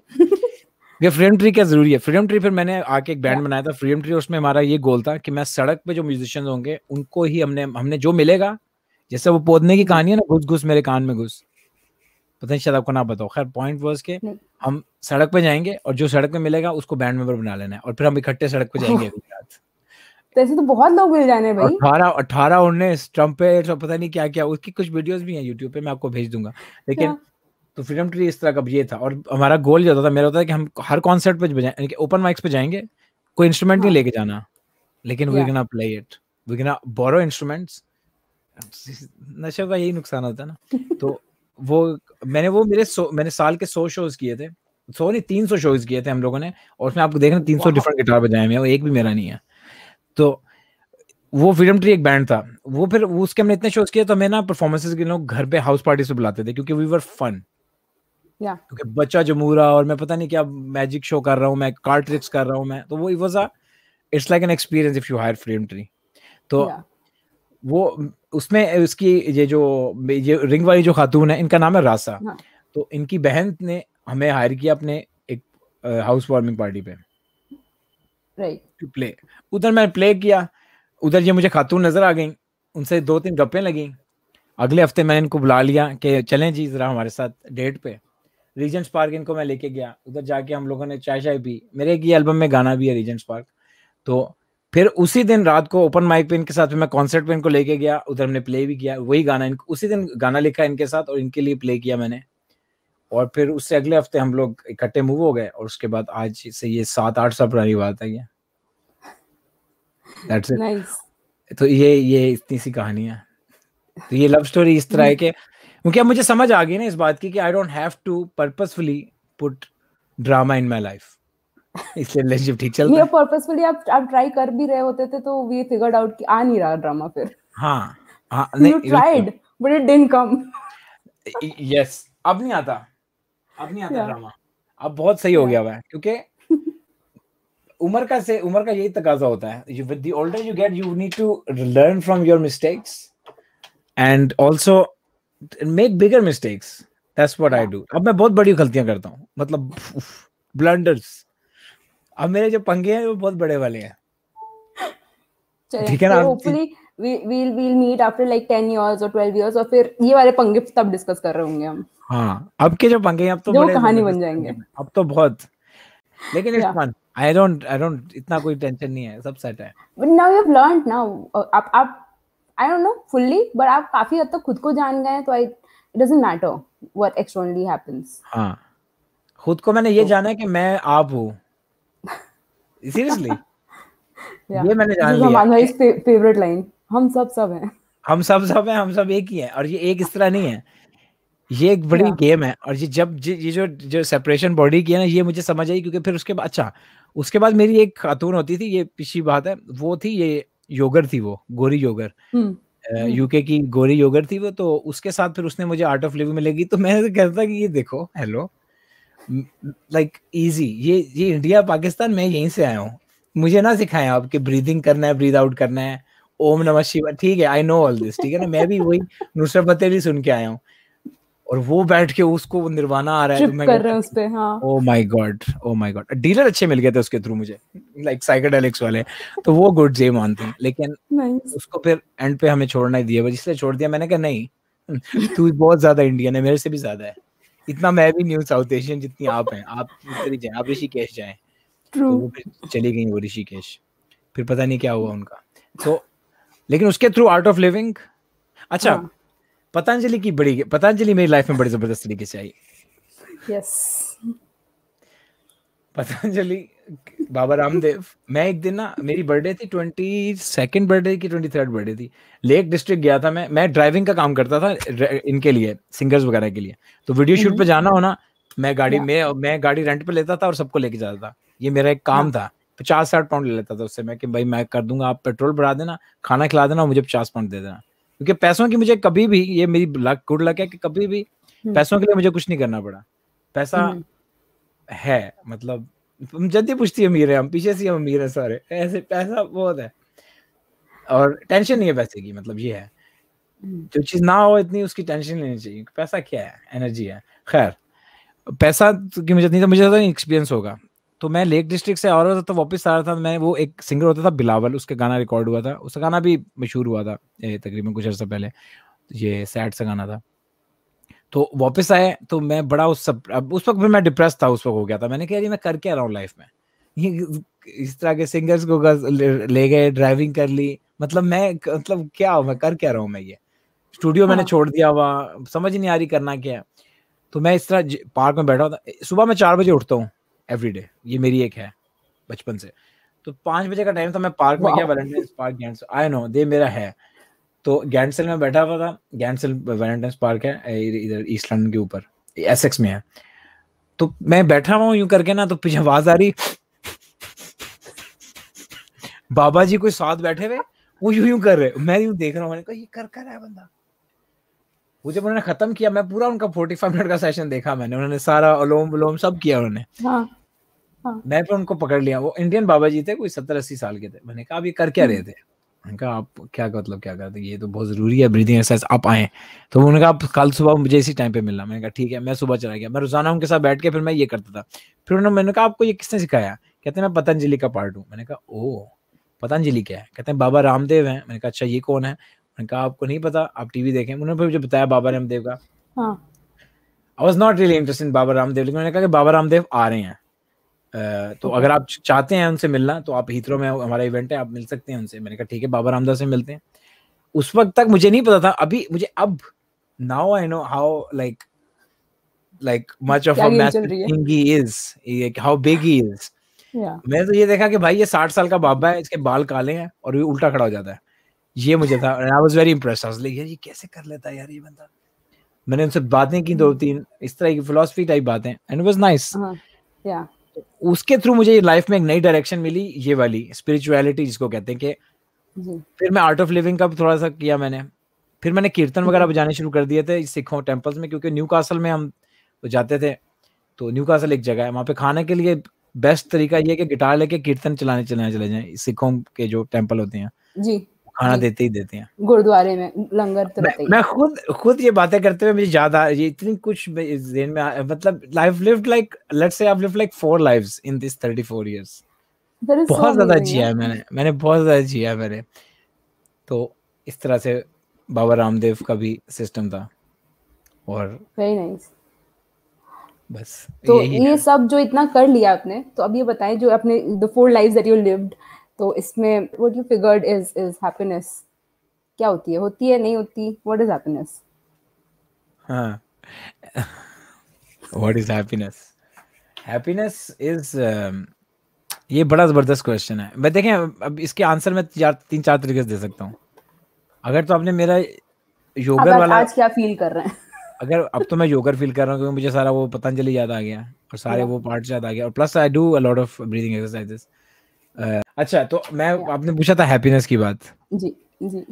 ये फ्रीडम ट्री क्या जरूरी है फ्रीडम ट्री फिर मैंने आके एक बैंड बनाया था फ्रीडम ट्री उसमें हमारा ये गोल था कि मैं सड़क पे जो म्यूजिशियंस होंगे उनको ही हमने हमने जो मिलेगा जैसे वो पौधने की कहानी है ना घुस घुस मेरे कान में घुस पता नहीं शायद आपको ना बताओ खैर पॉइंट वर्स के हम सड़क पे जाएंगे और जो सड़क में मिलेगा उसको बैंड मेंबर बना लेना है और फिर हम इकट्ठे सड़क पे जाएंगे गुजरात ऐसे तो बहुत लोग मिल जाने भाई अठारह अठारह उन्नीस ट्रम्पेट और पता नहीं क्या क्या उसकी कुछ वीडियोस भी हैं यूट्यूब पे मैं आपको भेज दूंगा लेकिन तो फ्रीडम ट्री इस तरह का ये था और हमारा गोल जो था मेरा होता था कि हम हर कॉन्सर्ट पे बजाएं ओपन माइक्स पे जाएंगे कोई इंस्ट्रूमेंट नहीं हाँ। लेके जाना लेकिन we can play it we can borrow instruments नशे का यही नुकसान होता है ना तो वो मैंने वो मेरे मैंने साल के सौ शोज किए थे सौ नहीं तीन सौ शोज किए थे हम लोगों ने और उसमें आपको देखना तीन सौ डिफरेंट गिटार बजाए हुए एक भी मेरा नहीं है तो वो फ्रीडम ट्री एक बैंड था वो फिर उसके हमने इतने शोज किए तो हमें ना परफॉर्मेंसेज के लोग घर पे हाउस पार्टी से बुलाते थे क्योंकि वी वर फन yeah. क्योंकि बच्चा जमूरा और मैं पता नहीं क्या मैजिक शो कर रहा हूँ मैं कार ट्रिक्स कर रहा हूँ मैं तो वो it was a it's like an experience if you hire freedom tree तो yeah. वो उसमें उसकी ये जो ये रिंग वाली जो खातून है इनका नाम है रासा हाँ। तो इनकी बहन ने हमें हायर किया अपने एक हाउस वार्मिंग पार्टी पे राइट टू प्ले उधर मैं प्ले किया उधर ये मुझे खातून नजर आ गई उनसे दो तीन गप्पे लगी अगले हफ्ते मैंने इनको बुला लिया कि चलें जी जरा हमारे साथ डेट पे रीजेंट्स पार्क इनको मैं लेके गया उधर जाके हम लोगों ने चाय चाय पी मेरे एक ही एल्बम में गाना भी है रीजेंट्स पार्क तो फिर उसी दिन रात को ओपन माइक पे इनके साथ में मैं कॉन्सर्ट पे इनको लेके गया उधर हमने प्ले भी किया वही गाना इनको उसी दिन गाना लिखा इनके साथ और इनके लिए प्ले किया मैंने और फिर उससे अगले हफ्ते हम लोग इकट्ठे मूव हो गए और उसके बाद आज से ये सात आठ साल पुरानी बात है ये दैट्स इट nice. तो ये ये इतनी सी कहानी है तो ये लव स्टोरी इस तरह है कि क्योंकि अब मुझे समझ आ गई ना इस बात की कि I don't have to purposefully put drama in my life इसलिए रिलेशनशिप ठीक चल ये पर्पसफुली आप आप ट्राई कर भी रहे होते थे तो वी फिगर्ड आउट कि आ नहीं रहा ड्रामा फिर हां हां नहीं you tried but it didn't come yes अब नहीं आता अब नहीं आता yeah. ड्रामा अब बहुत सही yeah. हो गया हुआ है क्योंकि उम्र का से उम्र का यही तकाजा होता है you with the older you get you need to learn from your mistakes and also make bigger mistakes that's what I do अब मैं बहुत बड़ी गलतियां करता हूं मतलब ब्लंडर्स अब मेरे जो पंगे हैं वो बहुत बड़े वाले हैं ठीक है ना hopefully we will meet after like 10 years और 12 इयर्स और फिर ये वाले पंगे तब डिस्कस कर रहे होंगे हम हाँ अब के जो पंगे हैं अब तो बड़े कहानी बन जाएंगे अब तो बहुत लेकिन it's fun I don't I don't इतना कोई टेंशन नहीं है सब सेट है but now you have learned now आप आप I don't know fully but आप काफी हद तक खुद को जान गए हैं तो I it doesn't matter what externally happens हां खुद को मैंने ये तो जाना है कि मैं आप हूं सीरियसली ये मैंने जान लिया हमारा इस फेवरेट लाइन हम सब सब हैं हम सब सब हैं हम सब एक ही हैं और ये एक इस तरह नहीं है ये एक बड़ी गेम है और ये जब ये जो जो सेपरेशन बॉडी की है ना ये मुझे समझ आई क्योंकि फिर उसके बाद अच्छा उसके बाद मेरी एक खातून होती थी ये पिछली बात है वो थी ये योगर थी वो गोरी योगर यूके hmm. hmm. की गोरी योगर थी वो तो उसके साथ फिर उसने मुझे आर्ट ऑफ लिविंग में लगी तो मैं कहता कि ये देखो हेलो लाइक इजी ये ये इंडिया पाकिस्तान मैं यहीं से आया हूँ मुझे ना सिखाएं आपके ब्रीदिंग करना है ब्रीद आउट करना है ओम नमः शिवाय ठीक है आई नो ऑल दिस ठीक है ना मैं भी वही नुसरत फतेह सुन के आया हूँ और वो बैठ के उसको निर्वाणा आ रहा है तो मैं कर रहा उस पे हाँ oh my God oh my God dealer अच्छे मिल गए थे उसके थ्रू मुझे लाइक साइकेडेलिक्स वाले तो वो गुड जे मानते हैं लेकिन nice. उसको फिर एंड पे हमें छोड़ना ही दिया इसलिए छोड़ दिया मैंने कहा नहीं तू बहुत ज्यादा इंडियन है मेरे से भी ज्यादा है इतना मैं भी न्यू साउथ एशियन जितनी आप हैं आप जाए आप ऋषिकेश जाए तो चली गई वो ऋषिकेश फिर पता नहीं क्या हुआ उनका तो लेकिन उसके थ्रू आर्ट ऑफ लिविंग अच्छा हाँ। पतंजलि की बड़ी पतंजलि मेरी लाइफ में बड़ी जबरदस्त तरीके से I yes yes. Patanjali Baba Ramdev मैं एक दिन ना मेरी बर्थडे थी ट्वेंटी सेकेंड बर्थडे की ट्वेंटी थर्ड बर्थडे थी लेक डिस्ट्रिक्ट गया था मैं मैं ड्राइविंग का काम करता था इनके लिए सिंगर्स वगैरह के लिए तो वीडियो शूट पे हम्म। जाना होना मैं गाड़ी में मैं गाड़ी रेंट पे लेता था और सबको लेके जाता था ये मेरा एक काम हाँ। था पचास साठ पाउंड ले लेता था उससे मैं कि भाई मैं कर दूंगा आप पेट्रोल बढ़ा देना खाना खिला देना और मुझे पचास पाउंड दे देना क्योंकि पैसों की मुझे कभी भी ये मेरी लक गुड लक है कि कभी भी हम्म। पैसों के लिए मुझे कुछ नहीं करना पड़ा पैसा हम्म। है मतलब हम जल्दी पूछती अमीर है हम पीछे से हम अमीर है सारे ऐसे पैसा बहुत है और टेंशन नहीं है पैसे की मतलब ये है हम्म। जो चीज़ ना हो इतनी उसकी टेंशन लेनी चाहिए पैसा क्या है एनर्जी है खैर पैसा की मुझे नहीं था मुझे ज़्यादा एक्सपीरियंस होगा तो मैं लेक डिस्ट्रिक्ट से और होता तो वापस आ रहा था मैं वो एक सिंगर होता था बिलावल उसका गाना रिकॉर्ड हुआ था उसका गाना भी मशहूर हुआ था तकरीबन कुछ अर्सा पहले ये सैड सा गाना था तो वापस आए तो मैं बड़ा उस सब अब उस वक्त भी मैं डिप्रेस था उस वक्त हो गया था मैंने कहा मैं कर क्या रहा हूँ लाइफ में ये इस तरह के सिंगर्स को ले गए ड्राइविंग कर ली मतलब मैं मतलब क्या मैं कर क्या रहा हूँ मैं ये स्टूडियो मैंने हाँ। छोड़ दिया हुआ समझ नहीं आ रही करना क्या है तो मैं इस तरह पार्क में बैठा था सुबह मैं चार बजे उठता हूँ एवरी डे ये मेरी एक है बचपन से तो पाँच बजे का टाइम था मैं पार्क में गया Valentine Park I know they मेरा है तो गैंडसेल में बैठा हुआ था गैंडसेल वेलेंटाइन पार्क है इधर ईस्ट लंडन के ऊपर एसेक्स में है तो मैं बैठा हुआ हूँ यूं करके ना तो पीछे आवाज आ रही बाबा जी कोई साथ बैठे हुए वो यूं यूं कर रहे मैं यूं देख रहा हूँ ये कर कर रहा है बंदा वो जब उन्होंने खत्म किया मैं पूरा उनका फोर्टी फाइव मिनट का सेशन देखा मैंने उन्होंने सारा अलोम विलोम सब किया उन्होंने हाँ, हाँ. मैं फिर उनको पकड़ लिया वो इंडियन बाबा जी थे कोई सत्तर अस्सी साल के थे मैंने कहा आप ये कर क्या रहे हम्म। थे मैंने कहा आप क्या मतलब क्या करते ये तो बहुत ज़रूरी है ब्रीदिंग एक्सरसाइज आप आए तो उन्होंने कहा कल सुबह मुझे इसी टाइम पे मिलना मैंने कहा ठीक है मैं सुबह चला गया मैं रोज़ाना उनके साथ बैठ के फिर मैं ये करता था फिर उन्होंने मैंने कहा आपको ये किसने सिखाया कहते हैं मैं पतंजलि का पार्ट हूँ मैंने कहा ओ पतंजलि क्या है कहते हैं बाबा रामदेव हैं मैंने कहा अच्छा ये कौन है मैंने कहा आपको नहीं पता आप टीवी देखें उन्होंने फिर मुझे बताया बाबा रामदेव का I was not really interest in Baba Ramdev लेकिन मैंने कहा कि बाबा रामदेव आ रहे हैं तो, तो अगर आप चाहते हैं उनसे मिलना तो आप हीथ्रो में हमारा इवेंट है आप मिल सकते हैं उनसे मैंने कहा ठीक है बाबा रामदास से मिलते हैं उस वक्त तक मुझे नहीं पता था अभी मुझे अब now I know how like like much of he is how big he is मैंने तो ये देखा कि भाई ये साठ साल का बाबा है इसके बाल काले हैं और ये उल्टा खड़ा हो जाता है ये मुझे था आई वाज वेरी इंप्रेस यार ये कैसे कर लेता है यार ये बंदा मैंने उनसे बातें की दो hmm. तीन इस तरह की फिलोसफी टाइप बातें एंड वाज नाइस या उसके थ्रू मुझे लाइफ में एक नई डायरेक्शन मिली ये वाली स्पिरिचुअलिटी जिसको कहते हैं कि फिर मैं आर्ट ऑफ लिविंग का थोड़ा सा किया मैंने फिर मैंने कीर्तन वगैरह बजाने शुरू कर दिए थे सिखों टेम्पल्स में क्योंकि न्यू कासल में हम जाते थे तो न्यू कासल एक जगह है वहाँ पे खाने के लिए बेस्ट तरीका ये है कि गिटार लेके कीर्तन चलाने चलाने चले जाए सिखों के जो टेम्पल होते हैं जी खाना हम्म। देते ही देते हैं गुरुद्वारे में लंगर तो मैं, मैं खुद खुद ये बातें करते हुए मुझे याद आ ये इतनी कुछ जेन में आ, मतलब life lived like let's say live like four lives in this 34 years बहुत ज्यादा जिया है मैंने मैंने बहुत ज्यादा जिया है मैंने तो इस तरह से बाबा रामदेव का भी सिस्टम था और वेरी नाइस बस तो ये सब जो इतना कर लिया आपने तो अब ये बताएं जो अपने the four lives that you lived तो इसमें what you figured is is happiness क्या होती है होती है नहीं होती व्हाट इज हैप्पीनेस हां what is happiness happiness is ये बड़ा जबरदस्त क्वेश्चन है मैं देखें अब इसके आंसर मैं चार तीन चार तरीके से दे सकता हूँ अगर तो आपने मेरा योगर वाला आज क्या फील कर रहे हैं अगर अब तो मैं योगर फील कर रहा हूँ क्योंकि मुझे सारा वो पतंजलि याद आ गया और सारे वो पार्ट याद आ गया और plus I do a lot of breathing exercises अच्छा तो मैं आपने पूछा था हैप्पीनेस की बात जी जी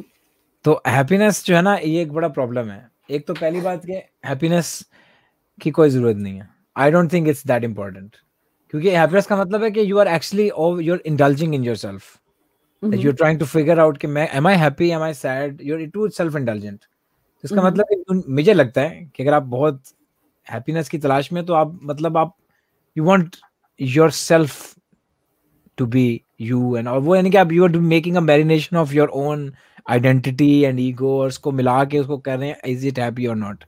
तो हैप्पीनेस जो है ना ये एक बड़ा प्रॉब्लम है एक तो पहली बात के हैप्पीनेस की कोई जरूरत नहीं है I don't think it's that important क्योंकि हैप्पीनेस का मतलब है कि you are actually you are indulging in your self you are trying to figure out कि मैं am I happy am I sad you are too self intelligent इसका मतलब मुझे लगता है कि अगर आप बहुत हैप्पीनेस की तलाश में तो आप मतलब आप you want your self to be you and और वो यानी कि आप you are making a marination of your own identity and ego और उसको मिला के उसको कर रहे हैं इज इट हैप्पी और नॉट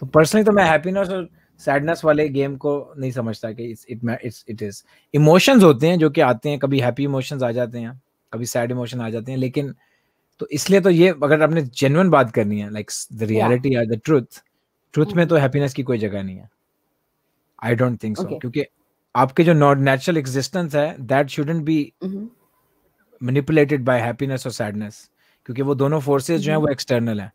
तो पर्सनली तो मैं हैप्पीनेस और सैडनेस वाले गेम को नहीं समझता कि it's it it's it is emotions होते हैं जो कि आते हैं कभी हैप्पी इमोशंस आ जाते हैं कभी सैड इमोशन आ जाते हैं लेकिन तो इसलिए तो ये अगर आपने जेन्युइन बात करनी है लाइक द रियलिटी या द ट्रुथ ट्रुथ में mm-hmm. तो हैप्पीनेस की कोई जगह नहीं है आई डोंट थिंक सो क्योंकि आपके जो नॉट नेचुरल एग्जिस्टेंस है that shouldn't be manipulated by happiness और सैडनेस क्योंकि वो दोनों फोर्सेस जो हैं वो एक्सटर्नल mm-hmm. हैं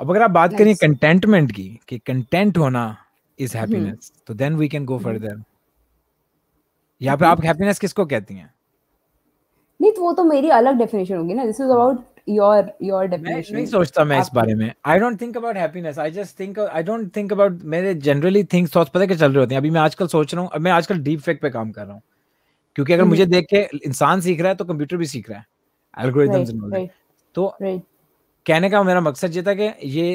अब अगर आप बात करें कंटेंटमेंट की कि कंटेंट होना इज हैप्पीनेस mm-hmm. तो then we can go further यहाँ पे आप हैप्पीनेस mm-hmm. किसको कहती हैं नहीं तो वो तो मेरी अलग डेफिनेशन होगी ना this is about your your definition मैं नहीं सोचता मैं इस बारे में I don't think about happiness I just think I don't think about मेरे जनरली थिंग्स थॉट्स पता क्या चल रहे होते हैं अभी मैं आजकल सोच रहा हूँ मैं आजकल डीप फेक पे काम कर रहा हूँ क्योंकि अगर मुझे हम्म। देख के इंसान सीख रहा है तो कंप्यूटर भी सीख रहा है एल्गोरिथम्स एंड ऑल तो कहने का मेरा मकसद ये था कि ये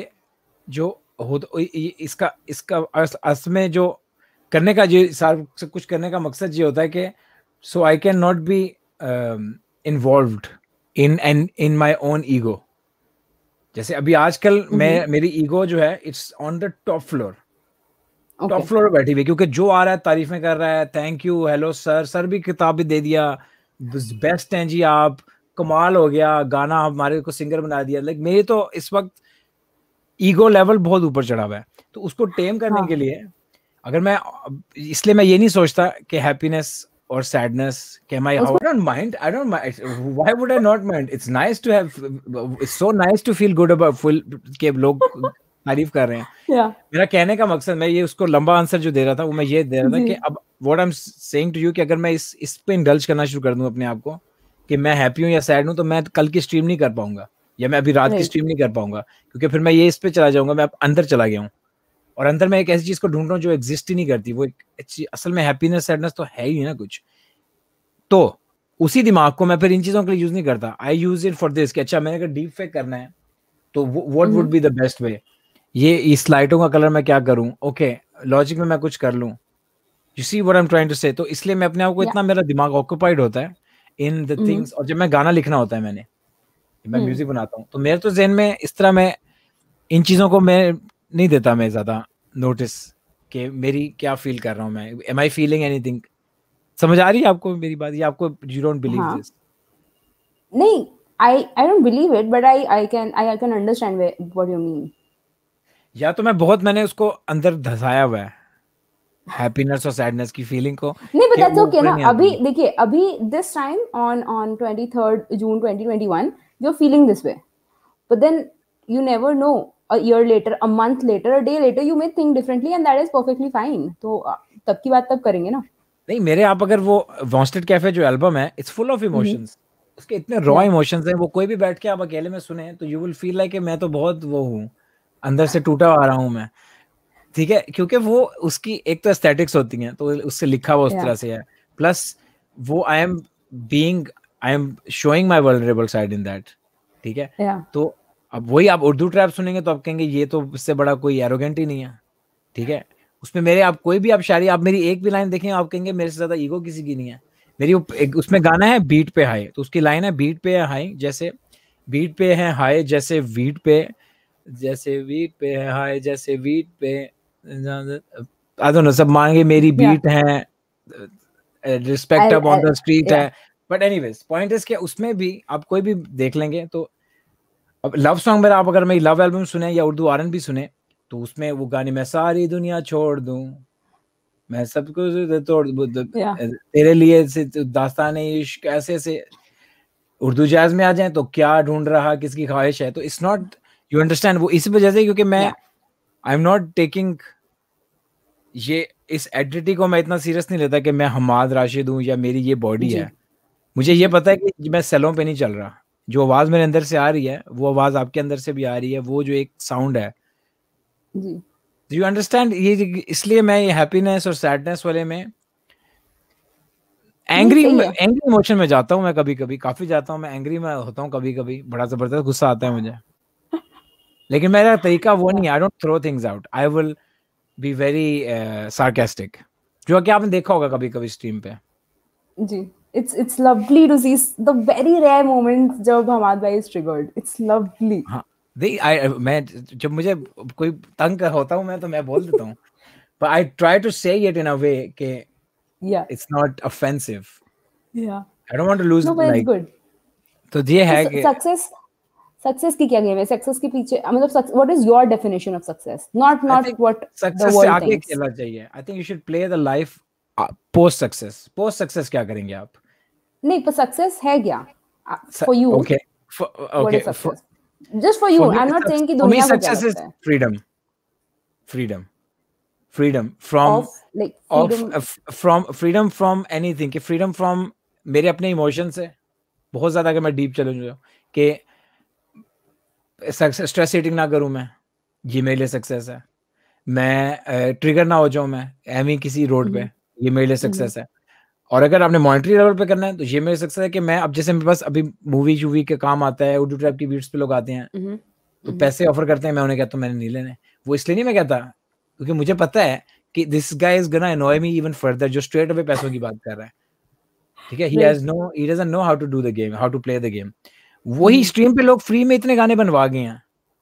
जो हो इसका इसका अस में जो करने का जो सार कुछ करने का मकसद ये होता है कि so I can not be involved in and in my own ego जैसे अभी आजकल हम्म। मैं मेरी ईगो जो है it's on the top floor top floor बैठी हुई क्योंकि जो आ रहा है तारीफ में कर रहा है thank you hello sir sir भी किताब भी दे दिया बेस्ट हैं जी आप कमाल हो गया गाना हमारे को सिंगर बना दिया लाइक मेरे तो इस वक्त ईगो लेवल बहुत ऊपर चढ़ा हुआ है तो उसको टेम करने हाँ. के लिए अगर मैं इसलिए मैं ये नहीं सोचता कि happiness or sadness can I, I don't mind. I don't mind. Why would I not mind? It's nice to have. It's so nice to feel good about full के log तारीफ कर रहे हैं yeah. मेरा कहने का मकसद मैं ये उसको लंबा आंसर जो दे रहा था वो मैं ये दे रहा था कि अब what I am saying to you कि अगर मैं इस इस पे इंडल्ज करना शुरू कर दूं अपने आप को कि मैं हैप्पी हूं या सैड हूं तो मैं कल की स्ट्रीम नहीं कर पाऊंगा या मैं अभी रात की स्ट्रीम नहीं कर पाऊंगा क्योंकि फिर मैं ये इस पे चला जाऊंगा मैं अंदर चला गया हूँ और अंदर में एक ऐसी चीज को ढूंढ रहा हूँ जो एग्जिस्ट ही नहीं करती वो एक अच्छी असल में हैप्पीनेस सैडनेस तो है ही ना कुछ तो उसी दिमाग को मैं फिर इन चीजों के लिए यूज नहीं करता I use it for this कि अच्छा मैंने अगर डीप फेक करना है तो what would be the best way ये इस लाइटों का कलर मैं क्या करूं ओके लॉजिक में मैं कुछ कर लूं you see what I am trying to say तो इसलिए मैं अपने आप को yeah. इतना मेरा दिमाग ऑक्यूपाइड होता है इन द थिंग्स और जब मैं गाना लिखना होता है मैंने मैं म्यूजिक mm. बनाता हूँ तो मेरे तो जहन में इस तरह मैं इन चीजों को मैं नहीं देता मैं ज़्यादा नोटिस कि मेरी क्या फील कर रहा हूँ मैं एम आई फीलिंग एनीथिंग समझ आ रही है आपको मेरी बात या आपको यू डोंट बिलीव दिस नहीं I I don't believe it but I I can I can understand what you mean या तो मैं बहुत मैंने उसको अंदर धसाया हुआ है हैप्पीनेस और सैडनेस की फीलिंग को नहीं बट दैट्स ओके ना अभी देखिए अभी this time on on 23rd June 2021 you are feeling this way but then you never know a year later a month later a day later you may think differently and that is perfectly fine तो तब की बात तब करेंगे ना नहीं मेरे आप अगर वो वॉन्स्टेड कैफे जो एल्बम है इट्स फुल ऑफ इमोशंस उसके इतने रॉ इमोशंस हैं वो कोई भी बैठ के आप अकेले में सुने तो यू विल फील लाइक मैं तो बहुत वो हूँ अंदर से टूटा आ रहा हूँ मैं ठीक है क्योंकि वो उसकी एक तो एस्थेटिक्स होती हैं तो उससे लिखा हुआ उस तरह से है प्लस वो I am being I am showing my vulnerable side in that ठीक है तो अब वही आप उर्दू ट्रैप सुनेंगे तो आप कहेंगे ये तो इससे बड़ा कोई एरोगेंट ही नहीं है ठीक है उसमें मेरे आप कोई भी आप शायरी आप मेरी एक भी लाइन देखें आप कहेंगे मेरे से ज्यादा ईगो किसी की नहीं है मेरी एक, उसमें गाना है बीट पे हाई तो उसकी लाइन है बीट पे है हाई जैसे बीट पे है हाई जैसे वीट पे जैसे वीट पे है हाई जैसे वीट पे आई डोंट सब मांगे मेरी बीट है रिस्पेक्ट ऑन द स्ट्रीट है बट एनी पॉइंट इज के उसमें भी आप कोई भी देख लेंगे तो अब लव सॉन्ग मेरा आप अगर मैं लव एल्बम सुने या उर्दू आर भी सुने तो उसमें वो गाने मैं सारी दुनिया छोड़ दूं मैं सब कुछ तोड़ मतलब, तेरे लिए तो दास्तान इश्क ऐसे ऐसे उर्दू जैज में आ जाए तो क्या ढूंढ रहा किसकी ख्वाहिश है तो इट्स नॉट यू अंडरस्टैंड वो इस वजह से क्योंकि मैं आई एम नॉट टेकिंग ये इस एडिटी को मैं इतना सीरियस नहीं लेता कि मैं हमाद राशिद हूँ या मेरी ये बॉडी है मुझे ये पता है कि मैं सेलों पे नहीं चल रहा जो आवाज मेरे अंदर से आ रही है वो आवाज आपके अंदर से भी आ रही है वो जो एक साउंड है जी यू अंडरस्टैंड ये इसलिए मैं ये हैप्पीनेस और सैडनेस वाले में एंग्री एंग्री इमोशन में जाता हूँ मैं कभी कभी काफी जाता हूँ मैं एंग्री में होता हूँ कभी कभी बड़ा जबरदस्त गुस्सा आता है मुझे लेकिन मेरा तरीका वो नहीं I don't throw things out I will be very sarcastic जो कि आपने देखा होगा कभी कभी स्ट्रीम पे जी it's it's lovely to see the very rare moments जब हमाद भाई is triggered. It's lovely. हाँ, they I मैं जब मुझे कोई तंग होता हूँ मैं तो मैं बोल देता हूँ. But I try to say it in a way के yeah it's not offensive. Yeah. I don't want to lose no, but like, it's good. तो ये है कि success सक्सेस की क्या गेम है सक्सेस के पीछे मतलब what is your definition of success not not what success से आगे खेलना चाहिए I think you should play the life post success post success क्या करेंगे आप नहीं पर सक्सेस है क्या for you okay okay just for you I am not saying कि दुनिया में success is freedom freedom freedom from like from freedom from anything कि फ्रीडम फ्रॉम मेरे अपने इमोशंस है बहुत ज्यादा अगर मैं डीप चलूं जो कि सक्सेस स्ट्रेस सेटिंग ना करूं मैं ये मेरे लिए सक्सेस है मैं ट्रिगर uh, ना हो जाऊं मैं एम ही किसी रोड पे हम्म। ये मेरे लिए सक्सेस हम्म। है और अगर आपने मॉनिटरी लेवल पे करना है तो ये मेरे सकता है कि मैं अब जैसे मेरे पास अभी मूवी जूवी के काम आता है उर्दू टाइप की बीट्स पे लोग आते हैं हम्म, तो हम्म। पैसे ऑफर करते हैं मैं उन्हें कहता हूँ मैंने नहीं लेने वो इसलिए नहीं मैं कहता क्योंकि मुझे पता है कि this guy is gonna annoy me even further जो स्ट्रेट अवे पैसों की बात कर रहा है ठीक है he has no he doesn't know how to do the game how to play the game वही स्ट्रीम हम्म। पे लोग फ्री में इतने गाने बनवा गए हैं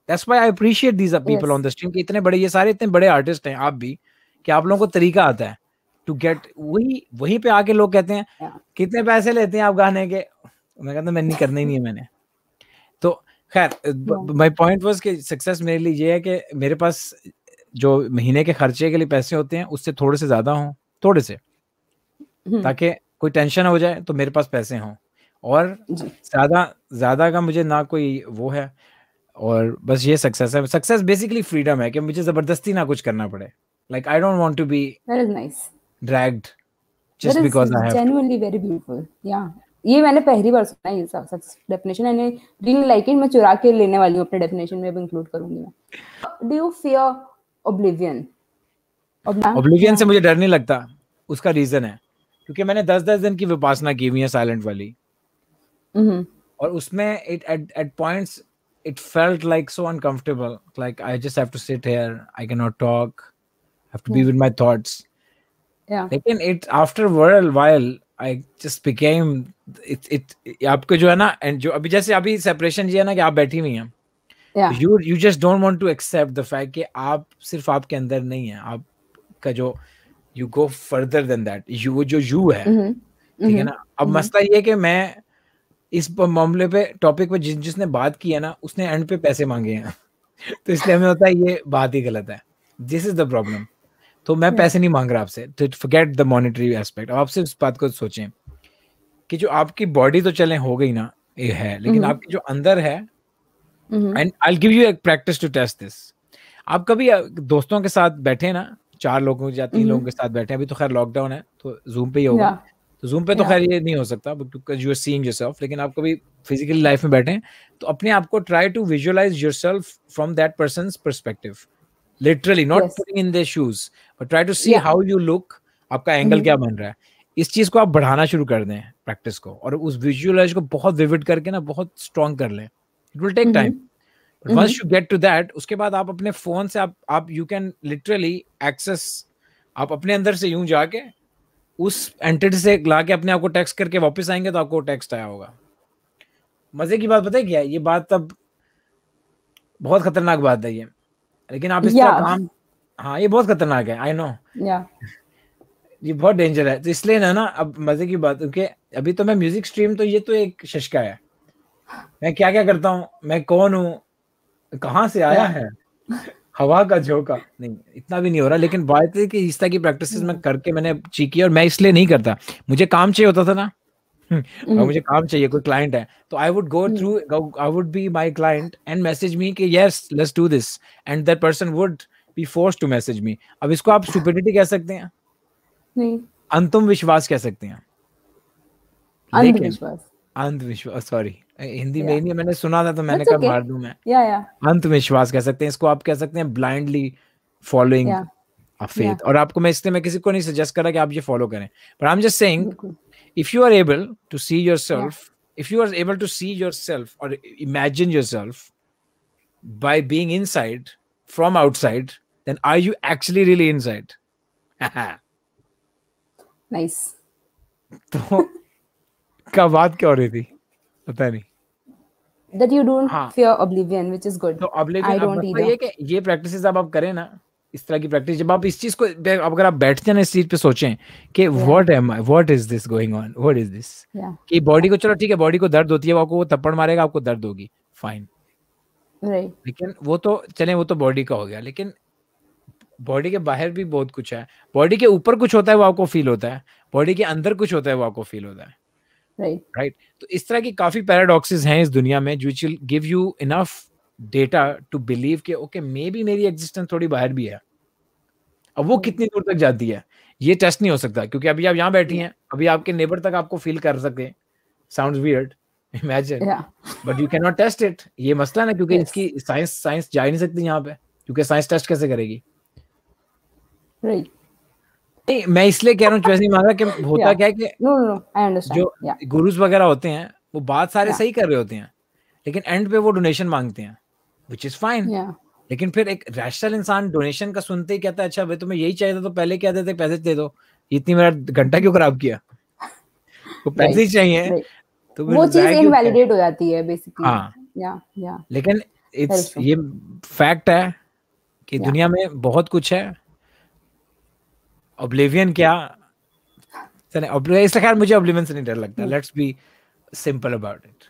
that's why I appreciate these people on the stream कि इतने बड़े ये सारे इतने बड़े आर्टिस्ट हैं आप भी कि आप लोगों को तरीका आता है टू गेट वही वहीं पे आके लोग कहते हैं कितने पैसे लेते हैं आप गाने के मैं कहता मैं नहीं करना ही नहीं है मैंने तो खैर माई पॉइंट वॉज कि सक्सेस मेरे लिए ये है कि मेरे पास जो महीने के खर्चे के लिए पैसे होते हैं उससे थोड़े से ज्यादा हों थोड़े से हम्म। ताकि कोई टेंशन हो जाए तो मेरे पास पैसे हों और ज्यादा ज्यादा का मुझे ना कोई वो है और बस ये सक्सेस है सक्सेस बेसिकली फ्रीडम है कि मुझे जबरदस्ती ना कुछ करना पड़े like I don't want to be that is nice dragged just that because is I have. Genuinely to. very beautiful. Yeah. ये मैंने पहली बार सुना ये definition and really like it मैं चुरा के लेने वाली हूं अपने डेफिनेशन में भी इंक्लूड करूंगी मैं do you fear oblivion oblivion से मुझे डर नहीं लगता उसका रीजन है क्योंकि मैंने 10 10 दिन की विपासना की हुई है साइलेंट वाली mm-hmm. और उसमें it at at points it felt like so uncomfortable like I just have to sit here I can not talk have to be with my thoughts लेकिन it after world while I just became it it आपको जो है ना and जो अभी जैसे अभी separation ये है ना कि आप बैठी हुई हैं you you just don't want to accept the fact कि आप सिर्फ आपके अंदर नहीं है आप का जो you go further than that you जो यू है mm-hmm. ठीक है mm-hmm. ना अब mm-hmm. मसला ये है कि मैं इस मामले पे टॉपिक पे जिस जिसने बात की है ना उसने एंड पे पैसे मांगे हैं तो इसलिए हमें होता है ये बात ही गलत है दिस इज द प्रॉब्लम तो मैं पैसे नहीं मांग रहा आपसे तो फॉरगेट द मॉनिटरी एस्पेक्ट अब आपसे इस बात को सोचें कि जो आपकी बॉडी तो चले हो गई ना ये है लेकिन mm-hmm. आपके जो अंदर है and I give you practice to test this आप कभी दोस्तों के साथ बैठे ना चार लोगों या तीन mm-hmm. लोगों के साथ बैठे अभी तो खैर लॉकडाउन है तो जूम पे ही होगा तो जूम पे तो खैर ये नहीं हो सकता because you are seeing yourself लेकिन आप कभी फिजिकली लाइफ में बैठे तो अपने आप को try to visualise yourself from that person perspective literally not putting in their shoes but try to see how you look आपका एंगल mm-hmm. क्या बन रहा है इस चीज को आप बढ़ाना शुरू कर दें प्रैक्टिस को और उस विजुअलाइज को बहुत विविड करके ना बहुत स्ट्रांग कर लें it will take time but once you get to that उसके बाद आप अपने फोन से आप आप यू कैन लिटरली एक्सेस आप अपने अंदर से यूं जाके उस एंटिटी से ला के अपने आप को टेक्स्ट करके वापस आएंगे तो आपको टेक्स्ट आया होगा मजे की बात पता है क्या ये बात तब बहुत खतरनाक बात है ये लेकिन आप इसका काम हाँ ये बहुत खतरनाक है आई नो ये बहुत डेंजर है तो इसलिए ना ना अब मजे की बात क्योंकि अभी तो मैं म्यूजिक स्ट्रीम तो ये तो एक शशका है मैं क्या क्या करता हूँ मैं कौन हूँ कहाँ से आया है हवा का झोंका नहीं इतना भी नहीं हो रहा लेकिन बात है कि इस तरह की प्रैक्टिस मैं hmm. करके मैंने चीखी और मैं इसलिए नहीं करता मुझे काम चाहिए होता था ना और हम्म। मुझे काम चाहिए कोई क्लाइंट है तो I would go through I would be my client and message me कि yes let's do this and that person would be force to message me अब इसको आप सुपिरिटी कह सकते हैं नहीं अंतम विश्वास कह सकते हैं अंधविश्वास अंधविश्वास सॉरी हिंदी में नहीं मैंने सुना था तो मैंने कहा मार दूं मैं या या अंधविश्वास कह सकते हैं इसको आप कह सकते हैं ब्लाइंडली फॉलोइंग फेथ और आपको मैं इसलिए मैं किसी को नहीं सजेस्ट कि आप ये फॉलो करें but I am just saying if you are able to see yourself yeah. if you are able to see yourself or imagine yourself by being inside from outside then are you actually really inside nice तो बात क्या हो रही थी पता नहीं that you don't हाँ. fear oblivion which is good so oblivion I don't either ये, ये practices आप आप करें ना इस तरह की प्रैक्टिस जब आप इस चीज को अगर आप बैठते हैं ना इस चीज पे सोचें कि what am I what is this going on what is this कि बॉडी को चलो ठीक है बॉडी को दर्द होती है आपको वो थप्पड़ मारेगा आपको दर्द होगी फाइन right. लेकिन वो तो चले वो तो बॉडी का हो गया लेकिन बॉडी के बाहर भी बहुत कुछ है बॉडी के ऊपर कुछ होता है वो आपको फील होता है बॉडी के अंदर कुछ होता है वो आपको फील होता है राइट right. right. तो इस तरह की काफी पैराडॉक्सिस हैं इस दुनिया में जो will give you enough data to believe के ओके मे बी मेरी एग्जिस्टेंस थोड़ी बाहर भी है अब वो hmm. कितनी दूर तक जाती है ये टेस्ट नहीं हो सकता क्योंकि अभी आप यहाँ बैठी hmm. हैं अभी आपके नेबर तक आपको फील कर सकते sound weird imagine but you can not test it ये मसला ना क्योंकि yes. इसकी साइंस साइंस जा ही नहीं सकती यहाँ पे क्योंकि साइंस टेस्ट कैसे करेगी right. नहीं मैं इसलिए कह रहा हूँ चौधरी कि होता yeah. क्या है कि no, no, no, जो yeah. गुरुज वगैरह होते हैं वो बात सारे yeah. सही कर रहे होते हैं लेकिन एंड पे वो डोनेशन मांगते हैं विच इज फाइन लेकिन फिर एक रैशनल इंसान डोनेशन का सुनते ही कहता है अच्छा भाई तुम्हें यही चाहिए था तो पहले क्या देते पैसे दे दो इतनी मेरा घंटा क्यों खराब किया वो पैसे ही चाहिए तो वो चीज इनवैलिडेट हो जाती है बेसिकली हाँ या या लेकिन इट्स ये फैक्ट है कि दुनिया में बहुत कुछ है ऑब्लिवियन क्या सर इसलिए खैर मुझे ऑब्लिवियन से नहीं डर लगता let's be simple about it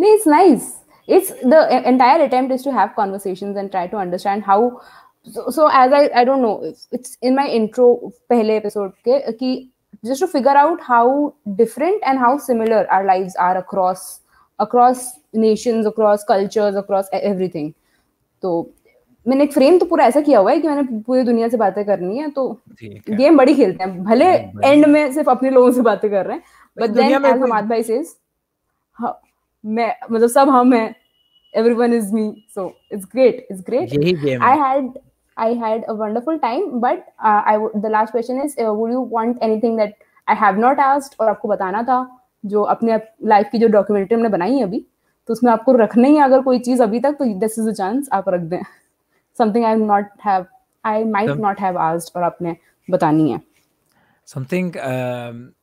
नहीं it's nice it's the entire attempt is to have conversations and try to understand how so, so as I, I don't know it's in my intro pehle episode ke, ki, just to figure out how different and how similar our lives are across across nations across cultures across everything so मैंने एक frame तो पूरा ऐसा किया हुआ है कि मैंने पूरी दुनिया से बातें करनी है तो गेम बड़ी खेलते हैं भले एंड में सिर्फ अपने लोगों से बातें कर रहे हैं बट देन एज हमाद भाई सेज मैं मतलब सब हम हैं everyone is me so it's great it's great I had I had a wonderful time but I the last question is would you want anything that I have not asked और आपको बताना था जो अपने लाइफ की जो documentary हमने बनाई है अभी तो उसमें आपको रखना ही अगर कोई चीज अभी तक तो दिस इज अ चांस आप रख दें something I not have I might not have asked और आपने बतानी है something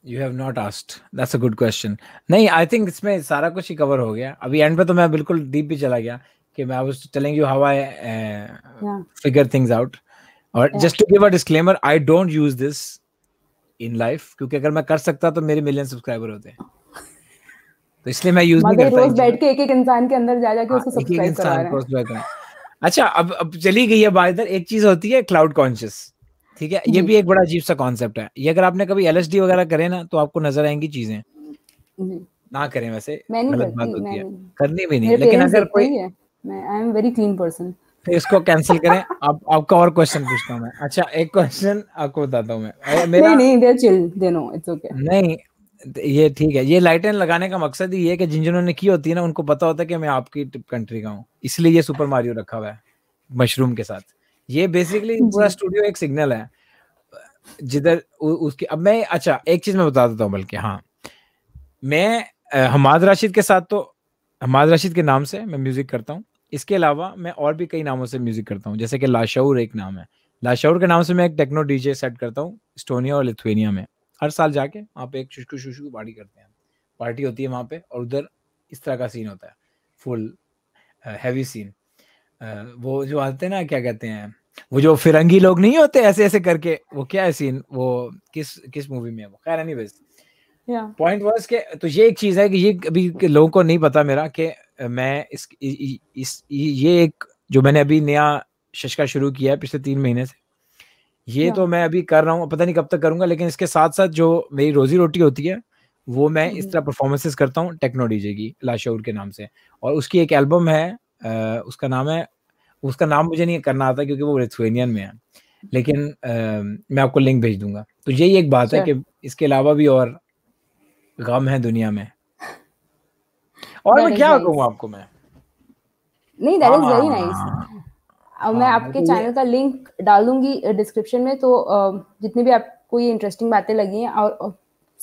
you have not asked that's a good question नहीं आई थिंक इसमें सारा कुछ ही कवर हो गया अभी एंड पे तो मैं बिल्कुल डीप भी चला गया कि मैं was telling you how I figure things out और just to give a disclaimer I don't use this in life क्योंकि अगर मैं कर सकता तो मेरे मिलियन सब्सक्राइबर होते हैं तो इसलिए मैं यूज नहीं करता रोज बैठ के एक-एक इंसान के अंदर जा जाके हाँ, उसको सब्सक्राइब करा रहा हैं अच्छा अब अब चली गई है बात इधर एक चीज होती है क्लाउड कॉन्शियस ठीक है ये भी एक बड़ा अजीब सा कॉन्सेप्ट है ये अगर आपने कभी एलएसडी वगैरह करे ना तो आपको नजर आएंगी चीजें हम्म। ना करें वैसे गलत बात होती है करनी भी नहीं लेकिन अगर कोई I am very clean person इसको कैंसिल करें आप आपका और क्वेश्चन पूछता हूँ मैं अच्छा एक क्वेश्चन आपको बताता हूँ मैं मेरा नहीं नहीं चिल दे नो इट्स ओके नहीं ये ठीक है ये लाइटन लगाने का मकसद ही है कि जिन जिन्होंने की होती है ना उनको पता होता है कि मैं आपकी कंट्री का हूँ इसलिए ये सुपर मारियो रखा हुआ है मशरूम के साथ ये बेसिकली पूरा स्टूडियो एक सिग्नल है जिधर उसकी अब मैं अच्छा एक चीज मैं बता देता हूँ बल्कि हाँ मैं हमाद राशिद के साथ तो हमाद राशिद के नाम से मैं म्यूजिक करता हूँ इसके अलावा मैं और भी कई नामों से म्यूजिक करता हूँ जैसे कि लाशौर एक नाम है लाशौर के नाम से मैं एक टेक्नो डीजे सेट करता हूँ स्टोनिया और लिथुनिया में हर साल जाके वहाँ पे एक शुशु शुशु पार्टी करते हैं पार्टी होती है वहाँ पे और उधर इस तरह का सीन होता है फुल हैवी सीन वो जो आते हैं ना क्या कहते हैं वो जो फिरंगी लोग नहीं होते ऐसे ऐसे करके वो क्या है सीन वो किस किस मूवी में है वो खैर एनीवेज पॉइंट वाज के तो ये एक चीज है कि ये अभी लोगों को नहीं पता मेरा कि मैं इस, इस, इस ये एक जो मैंने अभी नया शशका शुरू किया है पिछले तीन महीने से ये तो मैं अभी कर रहा हूँ पता नहीं कब तक करूंगा लेकिन इसके साथ साथ जो मेरी रोजी रोटी होती है वो मैं इस mm-hmm. तरह परफॉर्मेंसेस करता हूँ टेक्नो डीजे की लाशौर के नाम से और उसकी एक एल्बम है उसका नाम है उसका नाम मुझे नहीं करना आता क्योंकि वो लिथुएनियन में है लेकिन आ, मैं आपको लिंक भेज दूंगा तो यही एक बात है अच्छा। कि इसके अलावा भी और गम है दुनिया में और मैं क्या nice. कहूँ आपको मैं नहीं दैट इज वेरी नाइस अब मैं हाँ, आपके चैनल तो का लिंक डाल दूंगी डिस्क्रिप्शन में तो जितनी भी आपको ये इंटरेस्टिंग बातें लगी हैं और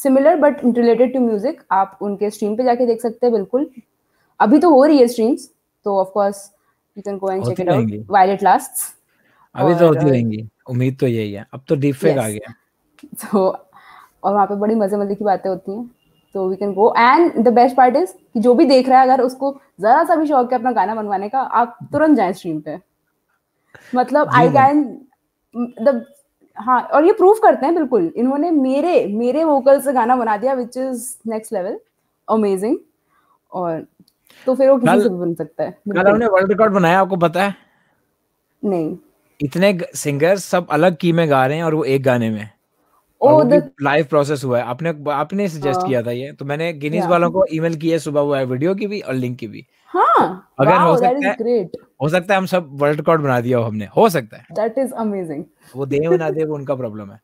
similar but related to music आप उनके स्ट्रीम पे जाके देख सकते हैं बिल्कुल अभी तो हो रही है स्ट्रीम्स तो of course you can go and check it out while it lasts अभी तो होती रहेंगी उम्मीद तो यही है अब तो डीप फेक आ गया तो और वहां पे बड़ी मजे मजे की बातें होती हैं तो we can go and the best part is कि जो भी देख रहा है अगर उसको जरा सा भी शौक है अपना गाना बनवाने का आप तुरंत जाएं स्ट्रीम पे मतलब आई कैन द हाँ और ये प्रूव करते हैं बिल्कुल इन्होंने मेरे मेरे वोकल से गाना बना दिया which is next level amazing और तो फिर वो किसी से भी बन सकता है कल हमने वर्ल्ड रिकॉर्ड बनाया आपको पता है नहीं इतने सिंगर सब अलग की में गा रहे हैं और वो एक गाने में ओ लाइव प्रोसेस हुआ है आपने आपने सजेस्ट हाँ। किया था ये तो मैंने गिनीज वालों को ईमेल किया है सुबह वो है वीडियो की भी और लिंक की भी हाँ, अगर हो सकता है ग्रेट हो सकता है हम सब वर्ल्ड रिकॉर्ड बना दिया हो हमने हो सकता है दैट इज अमेजिंग वो दे ना दे वो उनका प्रॉब्लम है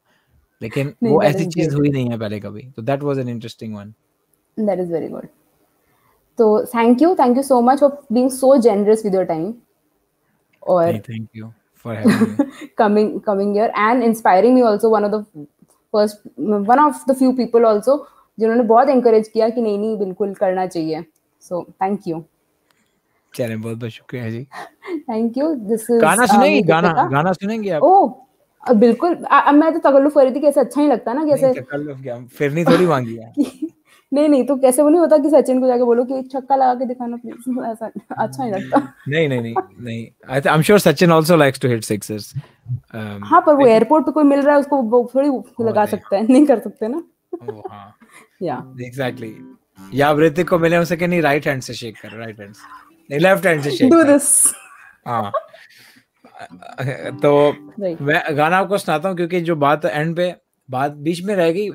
लेकिन वो ऐसी चीज हुई नहीं है पहले कभी तो that was an interesting one that is very good तो thank you thank you so much for being so generous with your time और thank you for coming coming here and inspiring me also one of the first one of the few people also जिन्होंने बहुत encourage किया कि नहीं नहीं बिल्कुल करना चाहिए सो थैंक यू चलें बहुत बहुत शुक्रिया जी थैंक यू दिस इज गाना uh, सुनेंगे गाना गाना सुनेंगे आप ओ बिल्कुल अब मैं तो तकल्लुफ कर रही थी कैसे अच्छा ही लगता ना कैसे तकल्लुफ क्या फिरनी थोड़ी मांगी है नहीं नहीं तो कैसे वो नहीं होता कि सचिन को जाके बोलो कि एक छक्का लगा के दिखाना प्लीज ऐसा अच्छा नहीं लगता नहीं नहीं नहीं नहीं I am sure Sachin also likes to hit sixers हां पर वो एयरपोर्ट पे कोई मिल रहा है उसको वो थोड़ी लगा सकता है नहीं कर सकते ना हां या एग्जैक्टली या वृतिक को मिले उसे कि नहीं राइट हैंड से शेक कर राइट हैंड से नहीं लेफ्ट हैंड से शेक डू दिस हां तो मैं गाना आपको सुनाता हूँ क्योंकि जो बात एंड पे बात बीच में रह गई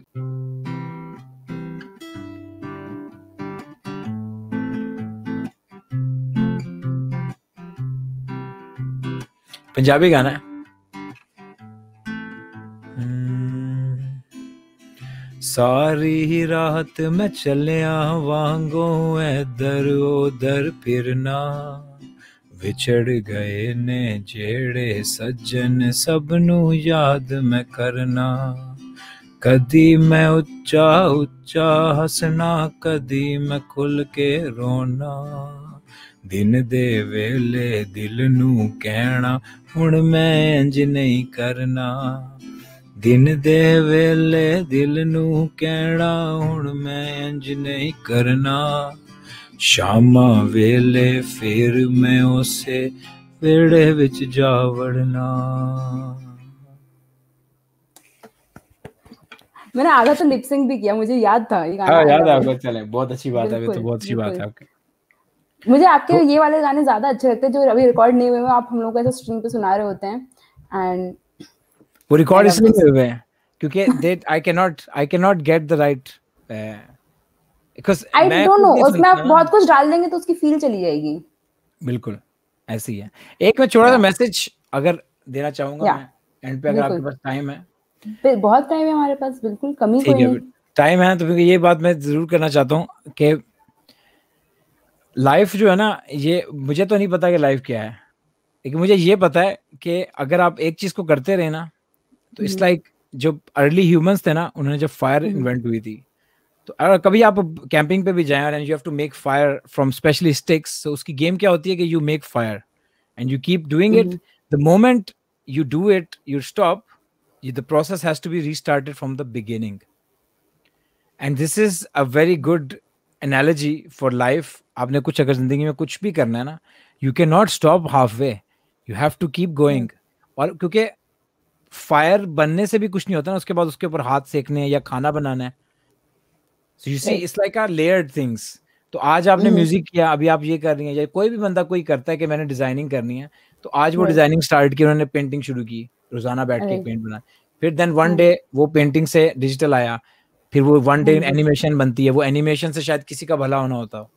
पंजाबी गाना हम्म, सारी ही रात मैं चलिया वांगो इधर उधर फिरना विछड़ गए ने जेड़े सज्जन सबनू याद मैं करना कदी मैं उच्चा उच्चा हसना कदी मैं खुल के रोना दिन दे वेले दिल नू कहना ਹੁਣ ਮੈਂ ਇੰਜ ਨਹੀਂ ਕਰਨਾ ਦਿਨ ਦੇ ਵੇਲੇ ਦਿਲ ਨੂੰ ਕਹਿਣਾ ਹੁਣ ਮੈਂ ਇੰਜ ਨਹੀਂ ਕਰਨਾ ਸ਼ਾਮਾਂ ਵੇਲੇ ਫੇਰ ਮੈਂ ਉਸੇ ਵੇੜੇ ਵਿੱਚ ਜਾ ਵੜਨਾ मैंने आधा तो लिपसिंग भी किया मुझे याद था ये गाना हाँ, याद आपको तो चले बहुत अच्छी बात है तो बहुत अच्छी बात है आपकी मुझे आपके तो, ये वाले गाने ज्यादा अच्छे लगते हैं जो अभी रिकॉर्ड नहीं हुए आप हम लोग ऐसे स्ट्रीम पे सुना रहे होते हैं एंड वो रिकॉर्ड इसलिए नहीं हुए हैं क्योंकि they I can not I can not get the right because I don't know उसमें आप बहुत कुछ डाल देंगे तो उसकी फील चली जाएगी बिल्कुल ऐसी है एक मैं छोटा सा मैसेज अगर देना चाहूंगा मैं एंड पे अगर आपके पास टाइम है बहुत टाइम है हमारे पास बिल्कुल कमी कोई नहीं टाइम है तो ये बात मैं जरूर करना चाहता हूँ कि लाइफ जो है ना ये मुझे तो नहीं पता कि लाइफ क्या है लेकिन मुझे ये पता है कि अगर आप एक चीज को करते रहे ना तो इट्स हम्म। लाइक जो अर्ली ह्यूमंस थे ना उन्होंने जब फायर इन्वेंट हुई थी तो अगर कभी आप कैंपिंग पे भी जाए and you have to make fire from specially sticks तो उसकी गेम क्या होती है कि you make fire and you keep doing it the moment you do it you stop the process has to be restarted from the beginning and this is a very good analogy for life आपने कुछ अगर जिंदगी में कुछ भी करना है ना you can not stop half way you have to keep going और क्योंकि फायर बनने से भी कुछ नहीं होता ना उसके बाद उसके ऊपर हाथ सेकने या खाना बनाना है so you see it's like are layered things तो आज आपने म्यूजिक hmm. किया अभी आप ये कर रही हैं या कोई भी बंदा कोई करता है कि मैंने डिजाइनिंग करनी है तो आज वो डिजाइनिंग स्टार्ट की उन्होंने पेंटिंग शुरू की रोजाना बैठ के पेंट बना फिर देन वन डे वो पेंटिंग से डिजिटल आया फिर वो वन डे एनिमेशन बनती है वो एनिमेशन से शायद किसी का भला होना होता हो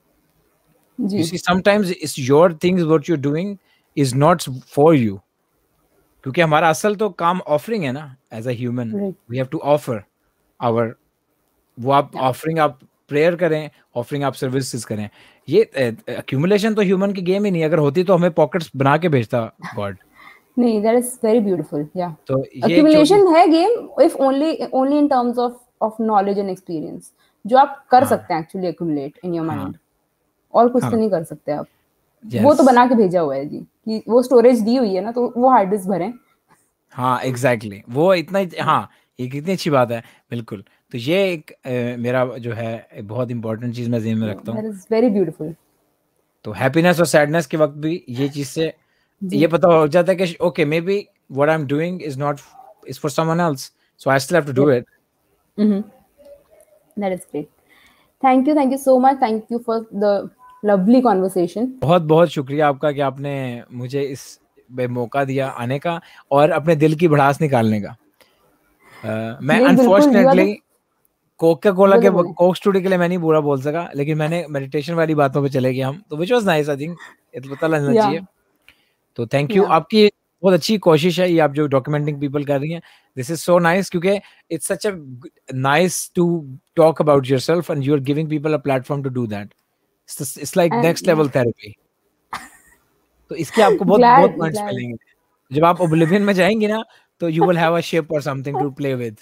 sometimes it's your things what you doing is not for you क्योंकि हमारा असल तो काम ऑफरिंग है ना as a human we have to offer our वो आप ऑफरिंग yeah. आप प्रेयर करें ऑफरिंग आप सर्विसेज करें ये अक्यूमुलेशन तो ह्यूमन की गेम ही नहीं अगर होती तो हमें पॉकेट्स बना के भेजता गॉड नहीं दैट इज वेरी ब्यूटीफुल या तो अक्यूमुलेशन है game if only only in terms of of knowledge and experience जो आप कर हाँ. सकते हैं actually accumulate in your mind और कुछ तो हाँ. तो नहीं कर सकते आप yes. वो तो बना के भेजा हुआ है जी कि वो स्टोरेज दी हुई है ना तो वो हार्ड डिस्क भरें हाँ एग्जैक्टली exactly. वो इतना हाँ ये कितनी अच्छी बात है बिल्कुल तो ये एक ए, मेरा जो है एक बहुत इंपॉर्टेंट चीज मैं जेन में रखता हूँ वेरी ब्यूटीफुल तो हैप्पीनेस और सैडनेस के वक्त भी ये चीज से ये पता हो जाता है कि okay maybe what I am doing is not is for someone else so I still have to do it Mm-hmm. That is great. Thank you, thank you so much. Thank you for the lovely conversation. बहुत बहुत शुक्रिया आपका कि आपने मुझे इस मौका दिया आने का और अपने दिल की भड़ास निकालने का uh, मैं अनफॉर्चुनेटली कोका कोला के कोक स्टूडियो के लिए मैं नहीं बुरा बोल सका लेकिन मैंने मेडिटेशन वाली बातों पे चले गए हम तो which was nice I think पता लगना चाहिए तो थैंक यू आपकी बहुत अच्छी कोशिश है ये आप जो डॉक्यूमेंटिंग पीपल कर रही हैं दिस इज सो नाइस क्योंकि it's such a nice to talk about yourself and you are giving people a platform to do that it's like next level therapy तो इसके आपको बहुत बहुत पॉइंट्स मिलेंगे जब आप ओब्लिवियन में जाएंगे ना तो you will have a shape और समथिंग टू प्ले विद